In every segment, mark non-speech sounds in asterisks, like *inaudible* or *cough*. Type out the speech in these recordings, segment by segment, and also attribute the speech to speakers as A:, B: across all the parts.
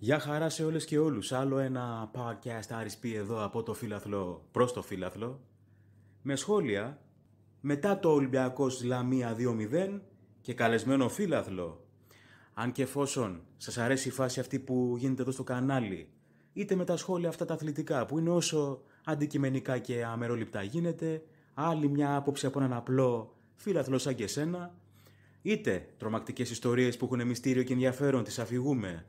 A: Γεια χαρά σε όλες και όλους. Άλλο ένα podcast RSP εδώ από το φύλαθλο προς το φύλαθλο. Με σχόλια μετά το Ολυμπιακός λαμια Λαμία 2-0 και καλεσμένο φύλαθλο. Αν και εφόσον σας αρέσει η φάση αυτή που γίνεται εδώ στο κανάλι είτε με τα σχόλια αυτά τα αθλητικά που είναι όσο αντικειμενικά και αμεροληπτά γίνεται άλλη μια άποψη από έναν απλό φύλαθλο σαν και σένα είτε τρομακτικές ιστορίες που έχουν μυστήριο και ενδιαφέρον τις αφηγούμε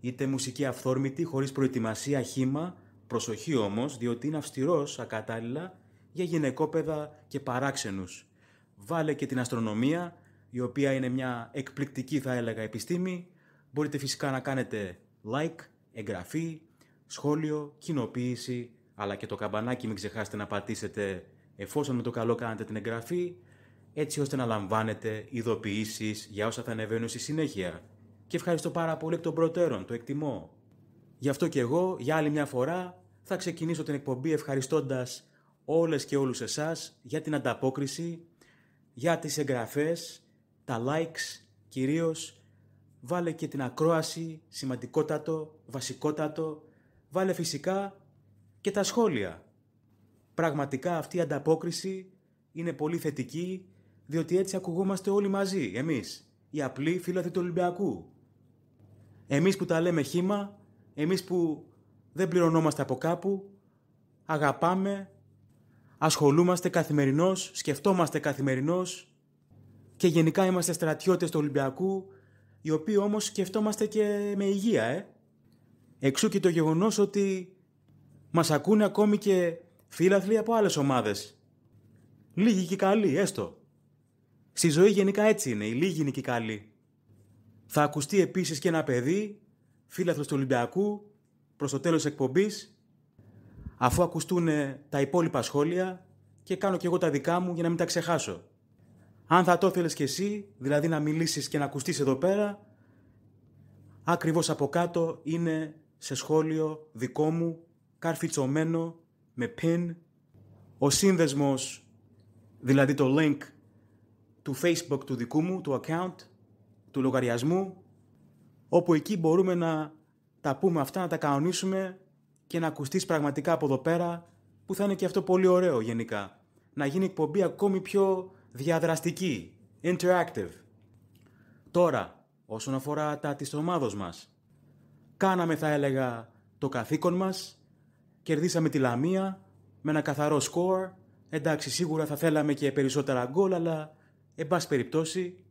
A: είτε μουσική αυθόρμητη, χωρίς προετοιμασία, χήμα. Προσοχή όμως, διότι είναι αυστηρός, ακατάλληλα για γυναικόπαιδα και παράξενους. Βάλε και την αστρονομία, η οποία είναι μια εκπληκτική θα έλεγα επιστήμη. Μπορείτε φυσικά να κάνετε like, εγγραφή, σχόλιο, κοινοποίηση, αλλά και το καμπανάκι μην ξεχάσετε να πατήσετε εφόσον με το καλό κάνετε την εγγραφή, έτσι ώστε να λαμβάνετε ειδοποιήσεις για όσα θα ανεβαίνουν στη συνέχεια και ευχαριστώ πάρα πολύ εκ των προτέρων, το εκτιμώ. Γι' αυτό και εγώ, για άλλη μια φορά, θα ξεκινήσω την εκπομπή ευχαριστώντας όλες και όλους εσάς για την ανταπόκριση, για τις εγγραφές, τα likes κυρίως, βάλε και την ακρόαση, σημαντικότατο, βασικότατο, βάλε φυσικά και τα σχόλια. Πραγματικά αυτή η ανταπόκριση είναι πολύ θετική, διότι έτσι ακουγόμαστε όλοι μαζί, εμείς, οι απλοί φίλοι του Ολυμπιακού. Εμείς που τα λέμε χήμα, εμείς που δεν πληρωνόμαστε από κάπου, αγαπάμε, ασχολούμαστε καθημερινώς, σκεφτόμαστε καθημερινώς και γενικά είμαστε στρατιώτες του Ολυμπιακού, οι οποίοι όμως σκεφτόμαστε και με υγεία, ε. Εξού και το γεγονός ότι μας ακούνε ακόμη και φίλαθλοι από άλλες ομάδες. Λίγοι και καλοί, έστω. Στη ζωή γενικά έτσι είναι, οι λίγοι είναι και καλοί. Θα ακουστεί επίσης και ένα παιδί, φίλαθλος του Ολυμπιακού, προς το τέλος εκπομπής, αφού ακουστούν ε, τα υπόλοιπα σχόλια και κάνω και εγώ τα δικά μου για να μην τα ξεχάσω. Αν θα το θέλεις και εσύ, δηλαδή να μιλήσεις και να ακουστείς εδώ πέρα, ακριβώς από κάτω είναι σε σχόλιο δικό μου, καρφιτσωμένο, με pin. Ο σύνδεσμος, δηλαδή το link του facebook του δικού μου, του account, του λογαριασμού, όπου εκεί μπορούμε να τα πούμε αυτά, να τα κανονίσουμε και να ακουστείς πραγματικά από εδώ πέρα, που θα είναι και αυτό πολύ ωραίο γενικά. Να γίνει εκπομπή ακόμη πιο διαδραστική, interactive. Τώρα, όσον αφορά τα της ομάδος μας, κάναμε θα έλεγα το καθήκον μας, κερδίσαμε τη Λαμία με ένα καθαρό σκορ, εντάξει σίγουρα θα θέλαμε και περισσότερα γκολ, αλλά εν πάση περιπτώσει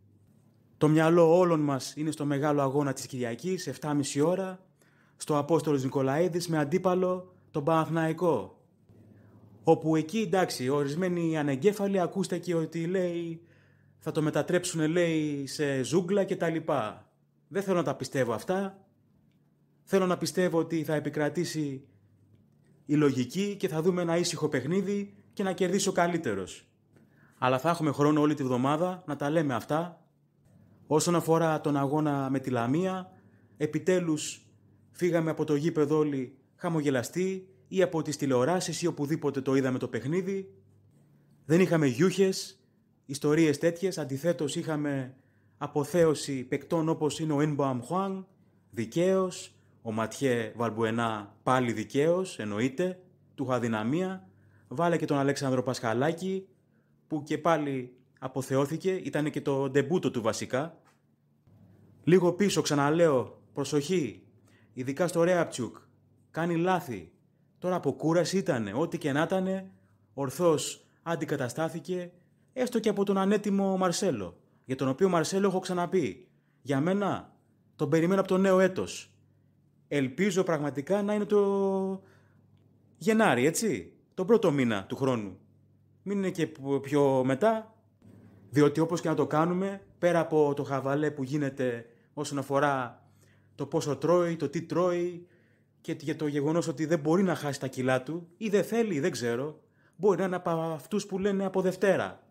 A: το μυαλό όλων μας είναι στο μεγάλο αγώνα της Κυριακής, 7.30 ώρα, στο Απόστολος Νικολαίδης με αντίπαλο τον Παναθναϊκό. Όπου εκεί, εντάξει, ορισμένοι ανεγκέφαλοι ακούστε και ότι λέει θα το μετατρέψουν, λέει, σε ζούγκλα κτλ. Δεν θέλω να τα πιστεύω αυτά. Θέλω να πιστεύω ότι θα επικρατήσει η λογική και θα δούμε ένα ήσυχο παιχνίδι και να κερδίσει ο καλύτερος. Αλλά θα έχουμε χρόνο όλη τη βδομάδα να τα λέμε αυτά Όσον αφορά τον αγώνα με τη Λαμία, επιτέλους φύγαμε από το γήπεδο όλοι χαμογελαστοί ή από τις τηλεοράσεις ή οπουδήποτε το είδαμε το παιχνίδι. Δεν είχαμε γιούχες, ιστορίες τέτοιες, αντιθέτως είχαμε αποθέωση παικτών όπως είναι ο Ίνμπάμ Χουάν, δικαίως, ο Ματιέ Βαλμπουενά πάλι δικαίως, εννοείται, του είχα δυναμία, βάλε και τον Αλέξανδρο Πασχαλάκη, που και πάλι αποθεώθηκε, ήταν και το ντεμπούτο του βασικά. Λίγο πίσω ξαναλέω, προσοχή, ειδικά στο Ρέαπτσουκ, κάνει λάθη. Τώρα από κούραση ήταν, ό,τι και να ήταν, ορθώς αντικαταστάθηκε, έστω και από τον ανέτοιμο Μαρσέλο, για τον οποίο Μαρσέλο έχω ξαναπεί. Για μένα, τον περιμένω από το νέο έτος. Ελπίζω πραγματικά να είναι το Γενάρη, έτσι, τον πρώτο μήνα του χρόνου. Μην είναι και πιο μετά, διότι όπως και να το κάνουμε, πέρα από το χαβαλέ που γίνεται όσον αφορά το πόσο τρώει, το τι τρώει και για το γεγονός ότι δεν μπορεί να χάσει τα κιλά του ή δεν θέλει ή δεν ξέρω, μπορεί να είναι από αυτούς που λένε από Δευτέρα.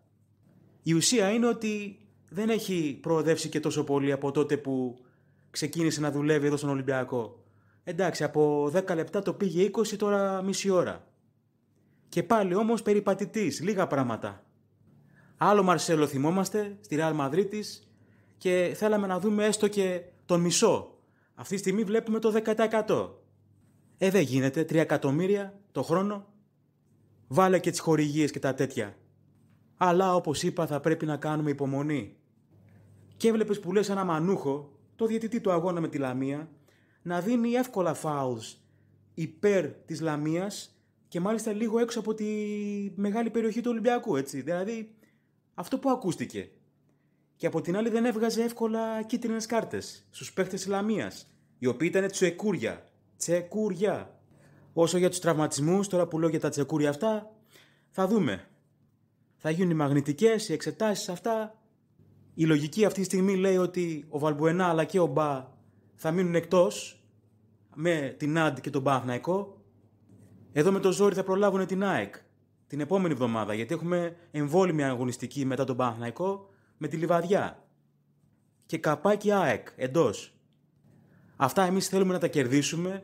A: Η ουσία είναι ότι δεν έχει προοδεύσει και τόσο πολύ από τότε που ξεκίνησε να δουλεύει εδώ στον Ολυμπιακό. Εντάξει, από 10 λεπτά το πήγε 20, τώρα μισή ώρα. Και πάλι όμως περιπατητής, λίγα πράγματα. Άλλο Μαρσέλο θυμόμαστε στη Ρεάλ Μαδρίτη και θέλαμε να δούμε έστω και τον μισό. Αυτή τη στιγμή βλέπουμε το 10%. Ε, δεν γίνεται. 3 εκατομμύρια το χρόνο. Βάλε και τις χορηγίες και τα τέτοια. Αλλά όπως είπα, θα πρέπει να κάνουμε υπομονή. Και έβλεπες που λες ένα μανούχο, το διαιτητή του αγώνα με τη Λαμία, να δίνει εύκολα φάουλ υπέρ της Λαμίας και μάλιστα λίγο έξω από τη μεγάλη περιοχή του Ολυμπιακού. Έτσι. Δηλαδή αυτό που ακούστηκε. Και από την άλλη δεν έβγαζε εύκολα κίτρινες κάρτες στους παίχτες λαμίας, οι οποίοι ήταν τσεκούρια. Τσεκούρια. Όσο για τους τραυματισμούς, τώρα που λέω για τα τσεκούρια αυτά, θα δούμε. Θα γίνουν οι μαγνητικές, οι εξετάσεις αυτά. Η λογική αυτή τη στιγμή λέει ότι ο Βαλμπουενά αλλά και ο Μπα θα μείνουν εκτός με την Άντ και τον Παναθναϊκό. Εδώ με το ζόρι θα προλάβουν την ΑΕΚ την επόμενη εβδομάδα, γιατί έχουμε εμβόλυμη αγωνιστική μετά τον Παναθηναϊκό με τη Λιβαδιά. Και καπάκι ΑΕΚ εντός. Αυτά εμείς θέλουμε να τα κερδίσουμε.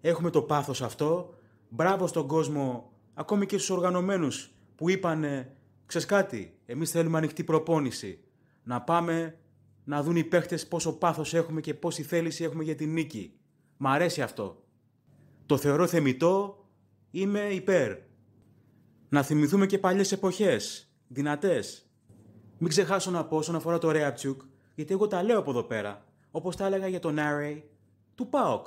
A: Έχουμε το πάθος αυτό. Μπράβο στον κόσμο, ακόμη και στους οργανωμένους που είπαν, ξέρεις κάτι, εμείς θέλουμε ανοιχτή προπόνηση. Να πάμε να δουν οι παίχτες πόσο πάθος έχουμε και πόση θέληση έχουμε για την νίκη. Μ' αρέσει αυτό. Το θεωρώ θεμητό. Είμαι υπέρ. Να θυμηθούμε και παλιές εποχές. Δυνατές. Μην ξεχάσω να πω όσον αφορά το Ρέατσουκ, γιατί εγώ τα λέω από εδώ πέρα. Όπως τα έλεγα για τον Άρεϊ του Πάοκ.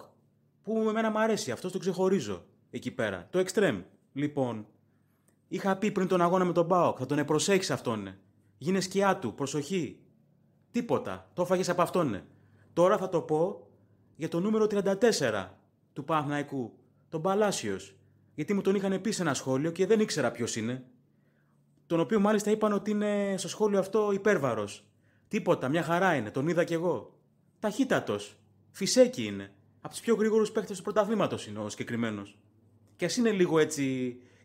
A: Που με εμένα μου αρέσει, αυτό το ξεχωρίζω εκεί πέρα. Το Extreme. Λοιπόν, είχα πει πριν τον αγώνα με τον Πάοκ, θα τον προσέξει αυτόν. Ναι. Γίνε σκιά του, προσοχή. Τίποτα. Το έφαγες από αυτόν. Ναι. Τώρα θα το πω για το νούμερο 34 του Παναϊκού, τον Παλάσιος γιατί μου τον είχαν πει σε ένα σχόλιο και δεν ήξερα ποιος είναι. Τον οποίο μάλιστα είπαν ότι είναι στο σχόλιο αυτό υπέρβαρος. Τίποτα, μια χαρά είναι, τον είδα κι εγώ. Ταχύτατος. Φυσέκι είναι. Από τους πιο γρήγορους παίχτε του πρωταθλήματος είναι ο συγκεκριμένος. Και ας είναι λίγο έτσι.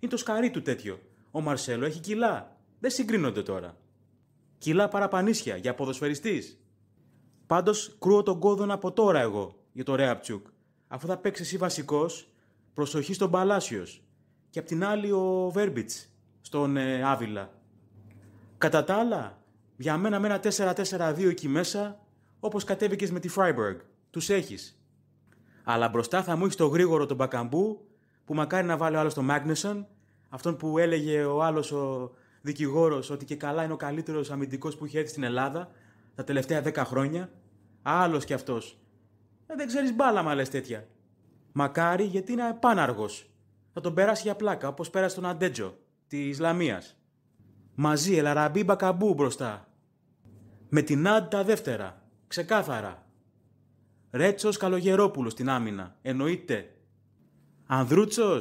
A: είναι το σκαρί του τέτοιο. Ο Μαρσέλο έχει κιλά. Δεν συγκρίνονται τώρα. Κιλά παραπανίσια για ποδοσφαιριστής. Πάντως κρούω τον κόδωνα από τώρα εγώ για το Ρέαπτσουκ. Αφού θα παίξει εσύ βασικός προσοχή στον Παλάσιος. Και απ' την άλλη ο Βέρμπιτ στον ε, Άβυλα. Κατά τα άλλα, για μένα με ένα 4-4-2 εκεί μέσα, όπως κατέβηκες με τη Φράιμπεργκ. Τους έχεις. Αλλά μπροστά θα μου έχεις το γρήγορο τον Μπακαμπού, που μακάρι να βάλει ο άλλος τον Μάγνεσον, αυτόν που έλεγε ο άλλος ο δικηγόρος ότι και καλά είναι ο καλύτερος αμυντικός που είχε έρθει στην Ελλάδα τα τελευταία 10 χρόνια. Άλλος κι αυτός. Ε, δεν ξέρεις μπάλα, μα λες τέτοια. Μακάρι γιατί είναι επάναργος. Θα τον περάσει για πλάκα, όπως πέρασε τον Αντέτζο της Ισλαμία. Μαζί Ελαραμπή Μπακαμπού μπροστά. Με την Άντ τα δεύτερα. Ξεκάθαρα. Ρέτσος Καλογερόπουλος στην άμυνα. Εννοείται. Ανδρούτσος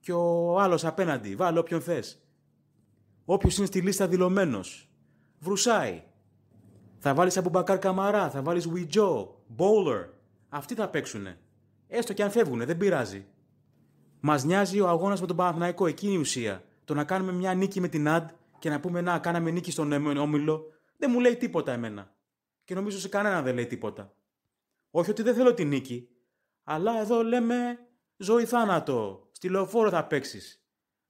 A: και ο άλλος απέναντι. Βάλε όποιον θες. Όποιος είναι στη λίστα δηλωμένος. Βρουσάει. Θα βάλεις Αμπουμπακάρ Καμαρά, θα βάλεις Βιτζό, Αυτοί θα παίξουνε. Έστω και αν φεύγουν, δεν πειράζει. Μας νοιάζει ο αγώνας με τον Παναθηναϊκό, εκείνη η ουσία. Το να κάνουμε μια νίκη με την ΑΝΤ και να πούμε να κάναμε νίκη στον όμιλο, δεν μου λέει τίποτα εμένα. Και νομίζω σε κανένα δεν λέει τίποτα. Όχι ότι δεν θέλω τη νίκη, αλλά εδώ λέμε ζωή θάνατο. Στη λεωφόρο θα παίξεις.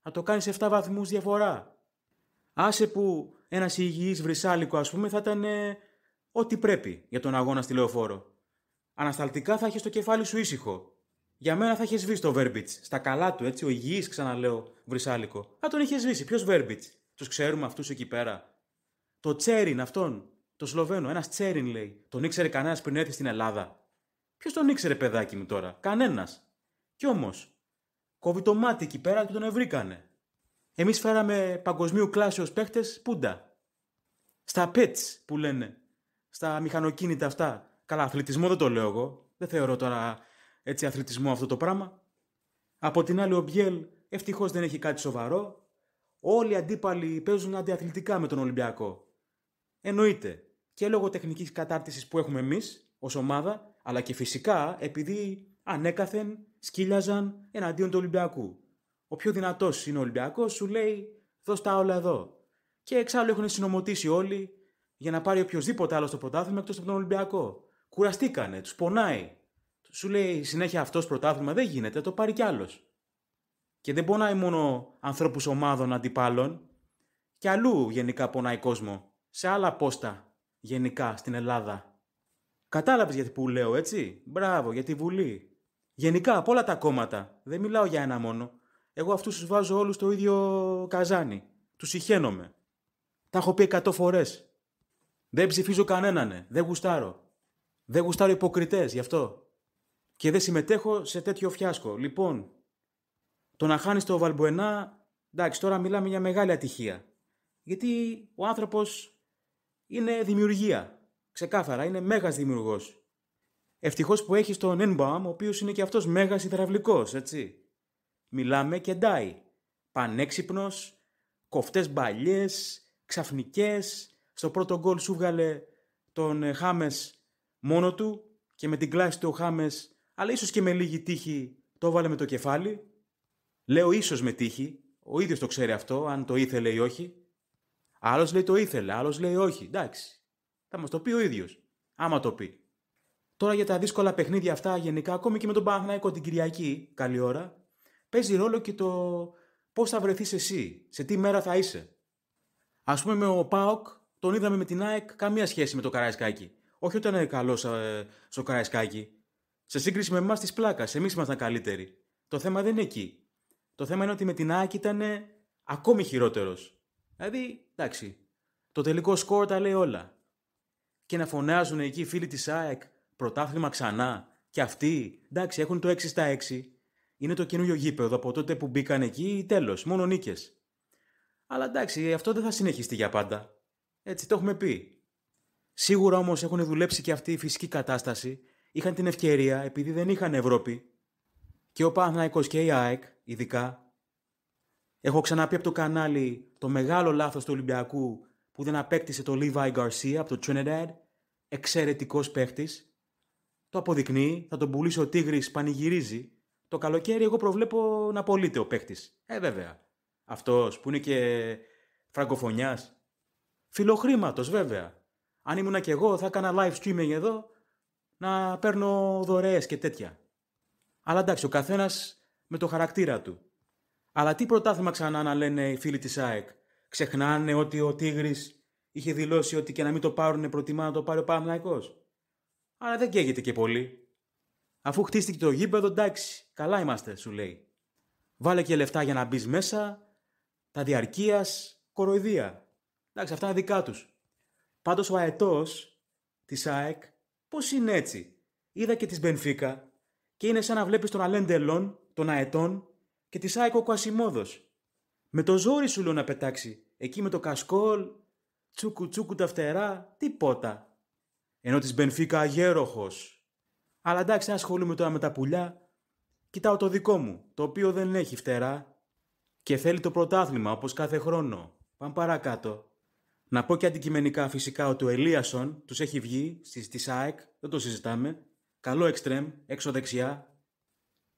A: Να το κάνεις 7 βαθμούς διαφορά. Άσε που ένας υγιής βρυσάλικος, ας πούμε, θα ήταν ε, ό,τι πρέπει για τον αγώνα στη λεωφόρο ανασταλτικά θα έχεις το κεφάλι σου ήσυχο. Για μένα θα έχεις σβήσει το Βέρμπιτ. Στα καλά του, έτσι, ο υγιής, ξαναλέω, βρυσάλικο. Αν τον είχες σβήσει, ποιος Βέρμπιτ. Τους ξέρουμε αυτούς εκεί πέρα. Το Τσέριν αυτόν, το Σλοβαίνο, ένας Τσέριν λέει. Τον ήξερε κανένας πριν έρθει στην Ελλάδα. Ποιος τον ήξερε, παιδάκι μου τώρα, κανένας. Κι όμως, κόβει το μάτι εκεί πέρα και τον ευρύκανε. Εμείς φέραμε παγκοσμίου κλάσεως παίχτες πούντα. Στα πετ που λένε, στα μηχανοκίνητα αυτά, Καλά, αθλητισμό δεν το λέω εγώ. Δεν θεωρώ τώρα έτσι αθλητισμό αυτό το πράγμα. Από την άλλη, ο Μπιέλ ευτυχώς δεν έχει κάτι σοβαρό. Όλοι οι αντίπαλοι παίζουν αντιαθλητικά με τον Ολυμπιακό. Εννοείται και λόγω τεχνικής κατάρτισης που έχουμε εμείς ως ομάδα, αλλά και φυσικά επειδή ανέκαθεν σκύλιαζαν εναντίον του Ολυμπιακού. Ο πιο δυνατός είναι ο Ολυμπιακός, σου λέει δώσ' τα όλα εδώ. Και εξάλλου έχουν συνομωτήσει όλοι για να πάρει οποιοδήποτε άλλο στο πρωτάθλημα εκτός από τον Ολυμπιακό. Κουραστήκανε, τους πονάει. Σου λέει συνέχεια αυτός πρωτάθλημα δεν γίνεται, το πάρει κι άλλος. Και δεν πονάει μόνο ανθρώπους ομάδων αντιπάλων, και αλλού γενικά πονάει κόσμο. Σε άλλα πόστα γενικά στην Ελλάδα. Κατάλαβες γιατί που λέω, έτσι. Μπράβο, για τη Βουλή. Γενικά από όλα τα κόμματα. Δεν μιλάω για ένα μόνο. Εγώ αυτούς τους βάζω όλους στο ίδιο καζάνι. Τους ηχαίνομαι. Τα έχω πει εκατό φορές. Δεν ψηφίζω κανέναν, δεν γουστάρω. Δεν γουστάρω υποκριτές γι' αυτό. Και δεν συμμετέχω σε τέτοιο φιάσκο. Λοιπόν, το να χάνεις το Βαλμποενά, εντάξει, τώρα μιλάμε για μεγάλη ατυχία. Γιατί ο άνθρωπος είναι δημιουργία. Ξεκάθαρα, είναι μέγας δημιουργός. Ευτυχώς που έχεις τον Ενμπαμ, ο οποίος είναι και αυτός μέγας υδραυλικός, έτσι. Μιλάμε και ντάει. Πανέξυπνος, κοφτές μπαλιές, ξαφνικές. Στο πρώτο γκολ σου βγάλε τον Χάμες μόνο του και με την κλάση του ο Χάμες, αλλά ίσως και με λίγη τύχη, το έβαλε με το κεφάλι. Λέω ίσως με τύχη, ο ίδιος το ξέρει αυτό, αν το ήθελε ή όχι. Άλλος λέει το ήθελε, άλλος λέει όχι, εντάξει. Θα μας το πει ο ίδιος, άμα το πει. Τώρα για τα δύσκολα παιχνίδια αυτά γενικά, ακόμη και με τον Παναθηναϊκό την Κυριακή, καλή ώρα, παίζει ρόλο και το πώς θα βρεθείς εσύ, σε τι μέρα θα είσαι. Ας πούμε με ο ΠΑΟΚ, τον είδαμε με την ΑΕΚ, καμία σχέση με το Καραϊσκάκι. Όχι όταν ήταν ε, καλό ε, στο Καραϊσκάκι. Σε σύγκριση με εμάς της πλάκας, εμείς ήμασταν καλύτεροι. Το θέμα δεν είναι εκεί. Το θέμα είναι ότι με την ΑΕΚ ήταν ε, ακόμη χειρότερος. Δηλαδή, εντάξει. Το τελικό σκορ τα λέει όλα. Και να φωνάζουν εκεί οι φίλοι της ΑΕΚ πρωτάθλημα ξανά. Και αυτοί, εντάξει, έχουν το 6 στα 6. Είναι το καινούριο γήπεδο από τότε που μπήκαν εκεί, τέλος, μόνο νίκες. Αλλά εντάξει, αυτό δεν θα συνεχιστεί για πάντα. Έτσι το έχουμε πει. Σίγουρα όμως έχουν δουλέψει και αυτή η φυσική κατάσταση. Είχαν την ευκαιρία επειδή δεν είχαν Ευρώπη. Και ο Παναθναϊκό και η ΑΕΚ, ειδικά. Έχω ξαναπεί από το κανάλι το μεγάλο λάθος του Ολυμπιακού που δεν απέκτησε το Levi Garcia από το Trinidad. Εξαιρετικός παίχτης. Το αποδεικνύει, θα τον πουλήσει ο Τίγρης, πανηγυρίζει. Το καλοκαίρι εγώ προβλέπω να πωλείται ο παίχτης. Ε, βέβαια. Αυτός που είναι και φραγκοφωνιάς. Φιλοχρήματος, βέβαια. Αν ήμουνα και εγώ, θα έκανα live streaming εδώ να παίρνω δωρεές και τέτοια. Αλλά εντάξει, ο καθένας με το χαρακτήρα του. Αλλά τι πρωτάθλημα ξανά να λένε οι φίλοι της ΑΕΚ. Ξεχνάνε ότι ο Τίγρης είχε δηλώσει ότι και να μην το πάρουν προτιμά να το πάρει ο Παναθυναϊκό. Αλλά δεν καίγεται και πολύ. Αφού χτίστηκε το γήπεδο, εντάξει, καλά είμαστε, σου λέει. Βάλε και λεφτά για να μπεις μέσα, τα διαρκείας, κοροϊδία. Εντάξει, αυτά είναι δικά τους. Πάντως ο αετός της ΑΕΚ πώς είναι έτσι. Είδα και της Μπενφίκα και είναι σαν να βλέπεις τον Αλέντελον, τον αετών και της ΑΕΚ ο Κουασιμόδος. Με το ζόρι σου λέω να πετάξει. Εκεί με το κασκόλ, τσούκου τσούκου τα φτερά, τίποτα. Ενώ της Μπενφίκα αγέροχος. Αλλά εντάξει, ασχολούμαι τώρα με τα πουλιά. Κοιτάω το δικό μου, το οποίο δεν έχει φτερά. Και θέλει το πρωτάθλημα, όπως κάθε χρόνο. Πάμε παρακάτω. Να πω και αντικειμενικά φυσικά ότι ο Ελίασον τους έχει βγει στη, ΣΑΕΚ, δεν το συζητάμε. Καλό εξτρέμ, έξω δεξιά.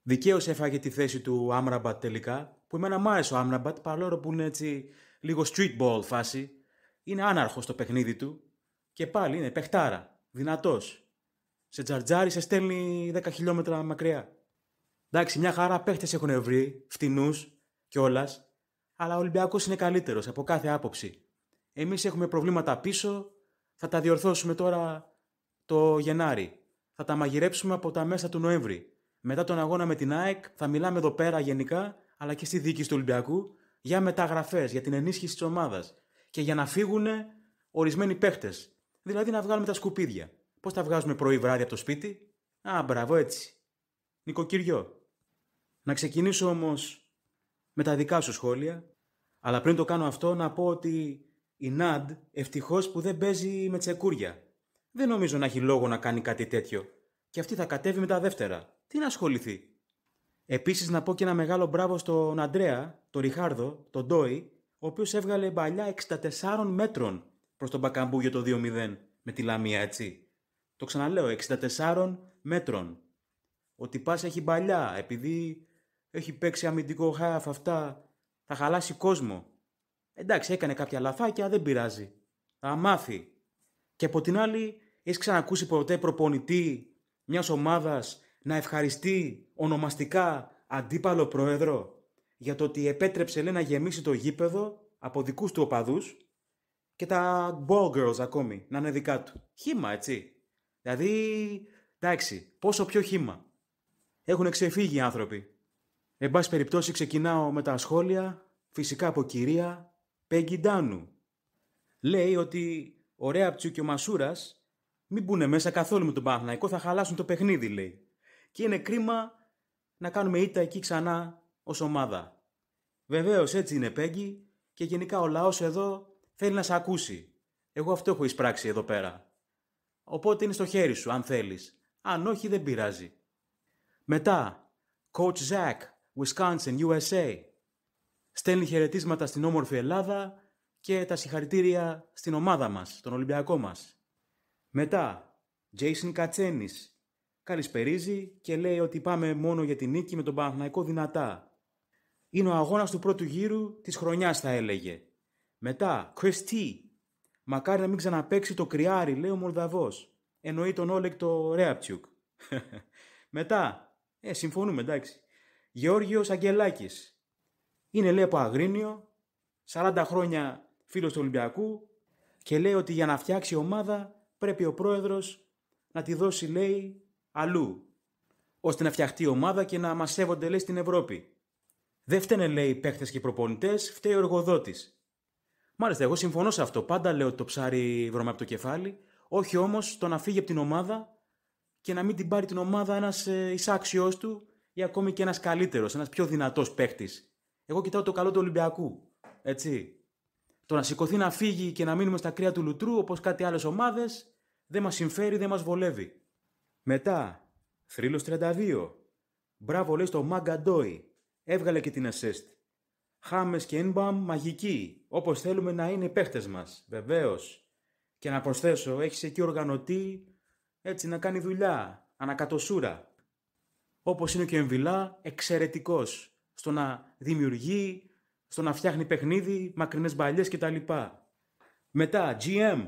A: Δικαίως έφαγε τη θέση του Άμραμπατ τελικά, που εμένα μου άρεσε ο Άμραμπατ, παρόλο που είναι έτσι λίγο street ball φάση. Είναι άναρχος το παιχνίδι του και πάλι είναι παιχτάρα, δυνατός. Σε τζαρτζάρι σε στέλνει 10 χιλιόμετρα μακριά. Εντάξει, μια χαρά παίχτες έχουν βρει, φτηνούς κιόλας, αλλά ο Ολυμπιακός είναι καλύτερος από κάθε άποψη. Εμείς έχουμε προβλήματα πίσω, θα τα διορθώσουμε τώρα το Γενάρη. Θα τα μαγειρέψουμε από τα μέσα του Νοέμβρη. Μετά τον αγώνα με την ΑΕΚ θα μιλάμε εδώ πέρα γενικά, αλλά και στη δίκη του Ολυμπιακού, για μεταγραφές, για την ενίσχυση της ομάδας και για να φύγουν ορισμένοι παίχτες. Δηλαδή να βγάλουμε τα σκουπίδια. Πώς τα βγάζουμε πρωί βράδυ από το σπίτι. Α, μπράβο έτσι. Νοικοκυριό. Να ξεκινήσω όμως με τα δικά σου σχόλια, αλλά πριν το κάνω αυτό να πω ότι η Ναντ ευτυχώς που δεν παίζει με τσεκούρια. Δεν νομίζω να έχει λόγο να κάνει κάτι τέτοιο. Και αυτή θα κατέβει με τα δεύτερα. Τι να ασχοληθεί. Επίσης να πω και ένα μεγάλο μπράβο στον Αντρέα, τον Ριχάρδο, τον Ντόι, ο οποίος έβγαλε παλιά 64 μέτρων προς τον Μπακαμπούγιο το 2-0 με τη Λαμία, έτσι. Το ξαναλέω, 64 μέτρων. Ο Τιπάς έχει παλιά, επειδή έχει παίξει αμυντικό χάφ αυτά, θα χαλάσει κόσμο. Εντάξει, έκανε κάποια λαθάκια, δεν πειράζει. Θα μάθει. Και από την άλλη, έχεις ξανακούσει ποτέ προπονητή μιας ομάδας να ευχαριστεί ονομαστικά αντίπαλο πρόεδρο για το ότι επέτρεψε λέει, να γεμίσει το γήπεδο από δικούς του οπαδούς και τα ball girls ακόμη να είναι δικά του. Χήμα, έτσι. Δηλαδή, εντάξει, πόσο πιο χήμα. Έχουν ξεφύγει οι άνθρωποι. Εν πάση περιπτώσει, ξεκινάω με τα σχόλια, φυσικά από κυρία, Πεγκιντάνου. Λέει ότι ο Ρέαπτσου και ο Μασούρα μην μπουν μέσα καθόλου με τον Παναθηναϊκό, θα χαλάσουν το παιχνίδι, λέει. Και είναι κρίμα να κάνουμε ήττα εκεί ξανά ως ομάδα. Βεβαίως έτσι είναι, Πέγγι, και γενικά ο λαός εδώ θέλει να σε ακούσει. Εγώ αυτό έχω εισπράξει εδώ πέρα. Οπότε είναι στο χέρι σου, αν θέλεις. Αν όχι, δεν πειράζει. Μετά, Coach Zach, Wisconsin, USA στέλνει χαιρετίσματα στην όμορφη Ελλάδα και τα συγχαρητήρια στην ομάδα μας, τον Ολυμπιακό μας. Μετά, Jason Κατσένης καλησπερίζει και λέει ότι πάμε μόνο για την νίκη με τον Παναθηναϊκό δυνατά. Είναι ο αγώνας του πρώτου γύρου της χρονιάς θα έλεγε. Μετά, Chris T. Μακάρι να μην ξαναπέξει το κρυάρι, λέει ο Μολδαβός. Εννοεί τον Όλεκ το Ρέαπτσιουκ. *laughs* Μετά, ε, συμφωνούμε, εντάξει. Γεώργιος Αγγελάκης, είναι λέει από Αγρίνιο, 40 χρόνια φίλος του Ολυμπιακού και λέει ότι για να φτιάξει ομάδα πρέπει ο πρόεδρος να τη δώσει λέει αλλού ώστε να φτιαχτεί η ομάδα και να μας σέβονται λέει στην Ευρώπη. Δεν φταίνε λέει παίχτες και προπονητές, φταίει ο εργοδότης. Μάλιστα εγώ συμφωνώ σε αυτό, πάντα λέω ότι το ψάρι βρωμά από το κεφάλι, όχι όμως το να φύγει από την ομάδα και να μην την πάρει την ομάδα ένας ε, εισάξιος του ή ακόμη και ένας καλύτερος, ένας πιο δυνατός παίχτης εγώ κοιτάω το καλό του Ολυμπιακού. Έτσι. Το να σηκωθεί να φύγει και να μείνουμε στα κρύα του Λουτρού όπως κάτι άλλες ομάδες δεν μας συμφέρει, δεν μας βολεύει. Μετά, θρύλος 32. Μπράβο λέει στο Μάγκα Ντόι. Έβγαλε και την assist. Χάμες και Ινμπαμ μαγικοί, όπως θέλουμε να είναι οι παίχτες μας. Βεβαίως. Και να προσθέσω, έχεις εκεί οργανωτή έτσι να κάνει δουλειά, ανακατοσούρα. Όπως είναι και ο Εμβιλά, εξαιρετικός στο να δημιουργεί, στο να φτιάχνει παιχνίδι, μακρινές μπαλιές κτλ. Μετά, GM,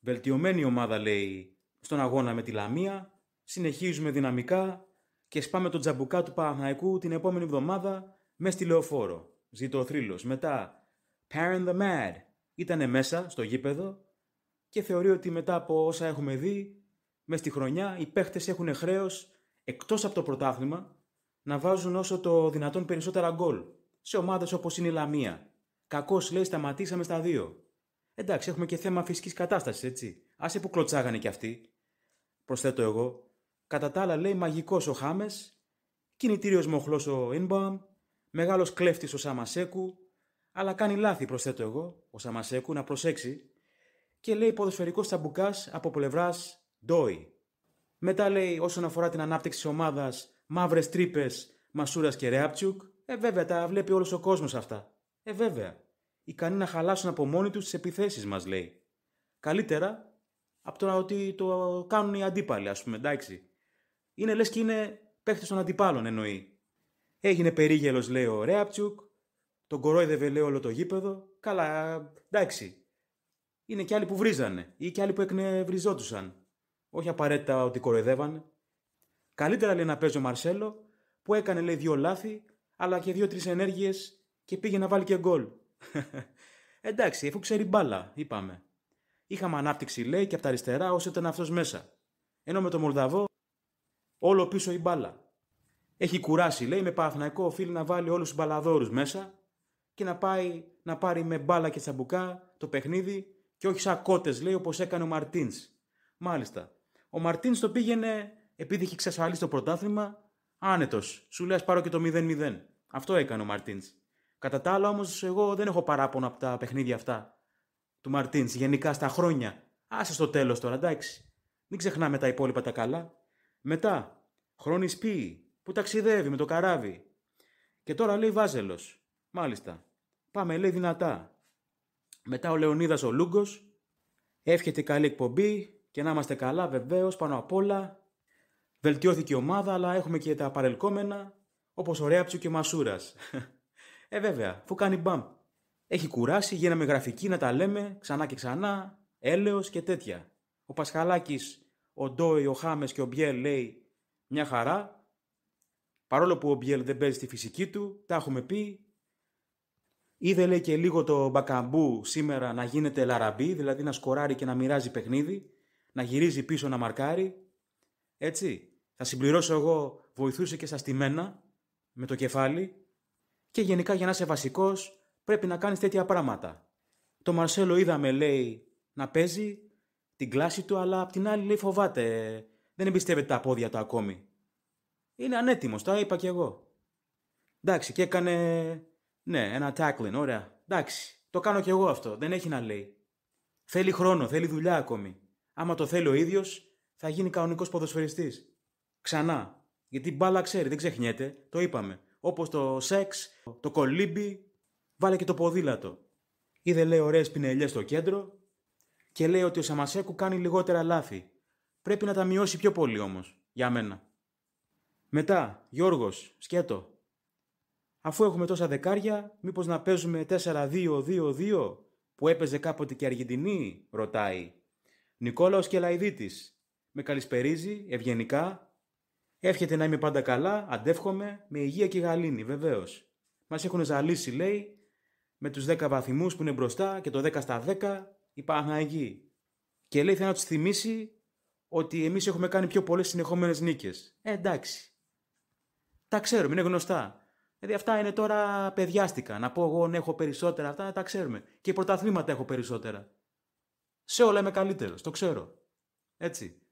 A: βελτιωμένη ομάδα λέει στον αγώνα με τη Λαμία, συνεχίζουμε δυναμικά και σπάμε τον τζαμπουκά του Παναθηναϊκού την επόμενη εβδομάδα μες στη Λεωφόρο. Ζήτω ο θρύλος. Μετά, Parent the Mad, ήταν μέσα στο γήπεδο και θεωρεί ότι μετά από όσα έχουμε δει, μέσα στη χρονιά οι παίχτες έχουν χρέος εκτός από το πρωτάθλημα να βάζουν όσο το δυνατόν περισσότερα γκολ σε ομάδες όπως είναι η Λαμία. Κακώς λέει, σταματήσαμε στα δύο. Εντάξει, έχουμε και θέμα φυσικής κατάστασης, έτσι. Άσε που κλωτσάγανε κι αυτοί. Προσθέτω εγώ. Κατά τα άλλα, λέει μαγικός ο Χάμες, κινητήριος μοχλός ο Ινμπαμ, μεγάλος κλέφτης ο Σαμασέκου, αλλά κάνει λάθη, προσθέτω εγώ, ο Σαμασέκου, να προσέξει. Και λέει ποδοσφαιρικός τσαμπουκάς από πλευράς Ντόι. Μετά λέει, όσον αφορά την ανάπτυξη της ομάδας, μαύρες τρύπες Μασούρας και Ρέαπτσουκ, ε βέβαια τα βλέπει όλος ο κόσμος αυτά. Ε βέβαια. Ικανοί να χαλάσουν από μόνοι τους τις επιθέσεις μας, λέει. Καλύτερα από το ότι το κάνουν οι αντίπαλοι, ας πούμε, εντάξει. Είναι λες και είναι παίχτες των αντιπάλων, εννοεί. Έγινε περίγελος, λέει ο Ρέαπτσουκ, τον κορόιδευε, λέει όλο το γήπεδο. Καλά, εντάξει. Είναι και άλλοι που βρίζανε ή και άλλοι που εκνευριζόντουσαν. Όχι απαραίτητα ότι κοροϊδεύανε. Καλύτερα λέει να παίζει ο Μαρσέλο που έκανε λέει δύο λάθη αλλά και δύο-τρει ενέργειες και πήγε να βάλει και γκολ. *laughs* Εντάξει, αφού ξέρει μπάλα, είπαμε. Είχαμε ανάπτυξη λέει και από τα αριστερά όσο ήταν αυτός μέσα. Ενώ με τον Μολδαβό όλο πίσω η μπάλα. Έχει κουράσει λέει με παθναϊκό οφείλει να βάλει όλους τους μπαλαδόρους μέσα και να πάει να πάρει με μπάλα και τσαμπουκά το παιχνίδι και όχι σαν κότες λέει όπως έκανε ο Μαρτίν. Μάλιστα. Ο Μαρτίν το πήγαινε επειδή είχε εξασφαλίσει το πρωτάθλημα, άνετος. Σου λέει, πάρω και το 0-0. Αυτό έκανε ο Μαρτίν. Κατά τα άλλα, όμως, εγώ δεν έχω παράπονο από τα παιχνίδια αυτά του Μαρτίν, γενικά στα χρόνια. Άσε στο τέλος τώρα, εντάξει. Μην ξεχνάμε τα υπόλοιπα τα καλά. Μετά, χρόνη πει, που ταξιδεύει με το καράβι. Και τώρα λέει Βάζελος. Μάλιστα. Πάμε, λέει δυνατά. Μετά ο Λεωνίδας ο Λούγκος. Εύχεται καλή εκπομπή και να είμαστε καλά βεβαίως πάνω απ' όλα. Βελτιώθηκε η ομάδα, αλλά έχουμε και τα παρελκόμενα, όπως ο Ρέαψου και ο Μασούρας. Ε, βέβαια, αφού κάνει μπαμ. Έχει κουράσει, γίναμε γραφική να τα λέμε ξανά και ξανά, έλεος και τέτοια. Ο Πασχαλάκης, ο Ντόι, ο Χάμες και ο Μπιέλ λέει μια χαρά. Παρόλο που ο Μπιέλ δεν παίζει τη φυσική του, τα έχουμε πει. Είδε λέει και λίγο το μπακαμπού σήμερα να γίνεται λαραμπί, δηλαδή να σκοράρει και να μοιράζει παιχνίδι, να γυρίζει πίσω να μαρκάρει. Έτσι θα συμπληρώσω εγώ, βοηθούσε και στα στημένα, με το κεφάλι. Και γενικά για να είσαι βασικός, πρέπει να κάνεις τέτοια πράγματα. Το Μαρσέλο είδαμε, λέει, να παίζει την κλάση του, αλλά απ' την άλλη λέει φοβάται. Δεν εμπιστεύεται τα πόδια του ακόμη. Είναι ανέτοιμος, τα είπα κι εγώ. Εντάξει, και έκανε. Ναι, ένα tackling, ωραία. Εντάξει, το κάνω κι εγώ αυτό, δεν έχει να λέει. Θέλει χρόνο, θέλει δουλειά ακόμη. Άμα το θέλει ο ίδιος, θα γίνει κανονικός ποδοσφαιριστής. Ξανά. Γιατί μπάλα ξέρει, δεν ξεχνιέται, το είπαμε. Όπως το σεξ, το κολύμπι, βάλε και το ποδήλατο. Είδε λέει ωραίες πινελιές στο κέντρο και λέει ότι ο Σαμασέκου κάνει λιγότερα λάθη. Πρέπει να τα μειώσει πιο πολύ όμως, για μένα. Μετά, Γιώργος, σκέτο. Αφού έχουμε τόσα δεκάρια, μήπως να παίζουμε 4-2-2-2 που έπαιζε κάποτε και Αργεντινή, ρωτάει. Νικόλαος λαϊδίτη, Με καλησπερίζει ευγενικά Εύχεται να είμαι πάντα καλά, αντεύχομαι, με υγεία και γαλήνη, βεβαίως. Μας έχουν ζαλίσει, λέει, με τους 10 βαθμούς που είναι μπροστά και το 10 στα 10 η Παναγή. Και λέει θέλω να τους θυμίσει ότι εμείς έχουμε κάνει πιο πολλές συνεχόμενες νίκες. Ε, εντάξει. Τα ξέρουμε, είναι γνωστά. Δηλαδή αυτά είναι τώρα παιδιάστικα. Να πω εγώ ναι, έχω περισσότερα, αυτά τα ξέρουμε. Και πρωταθλήματα έχω περισσότερα. Σε όλα είμαι καλύτερος, το ξέρω. Έτσι.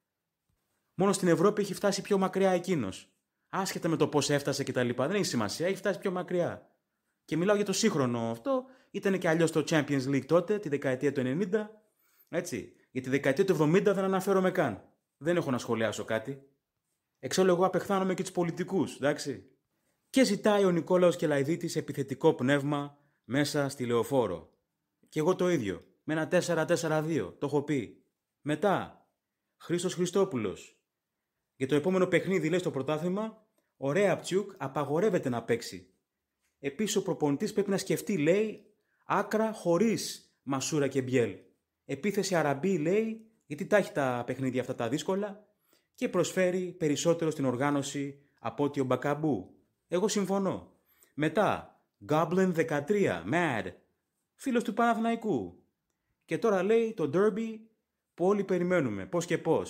A: Μόνο στην Ευρώπη έχει φτάσει πιο μακριά εκείνος. Άσχετα με το πώς έφτασε και τα λοιπά, Δεν έχει σημασία, έχει φτάσει πιο μακριά. Και μιλάω για το σύγχρονο αυτό. Ήταν και αλλιώς το Champions League τότε, τη δεκαετία του 90. Έτσι. Για τη δεκαετία του 70 δεν αναφέρομαι καν. Δεν έχω να σχολιάσω κάτι. Εξόλου εγώ απεχθάνομαι και τους πολιτικούς, εντάξει. Και ζητάει ο Νικόλαος Κελαϊδίτης επιθετικό πνεύμα μέσα στη λεωφόρο. Και εγώ το ίδιο. Με ένα 4-4-2, το έχω πει. Μετά, Χρήστος Χριστόπουλος για το επόμενο παιχνίδι, λέει στο πρωτάθλημα, ο Ρέαπτσιουκ απαγορεύεται να παίξει. Επίσης, ο προπονητής πρέπει να σκεφτεί, λέει, άκρα χωρίς Μασούρα και Μπιέλ. Επίθεση Αραμπή, λέει, γιατί τα έχει τα παιχνίδια αυτά τα δύσκολα και προσφέρει περισσότερο στην οργάνωση από ότι ο Μπακαμπού. Εγώ συμφωνώ. Μετά, Goblin 13, Mad, φίλος του Παναθηναϊκού. Και τώρα λέει το Derby που όλοι περιμένουμε, πώς και πώς.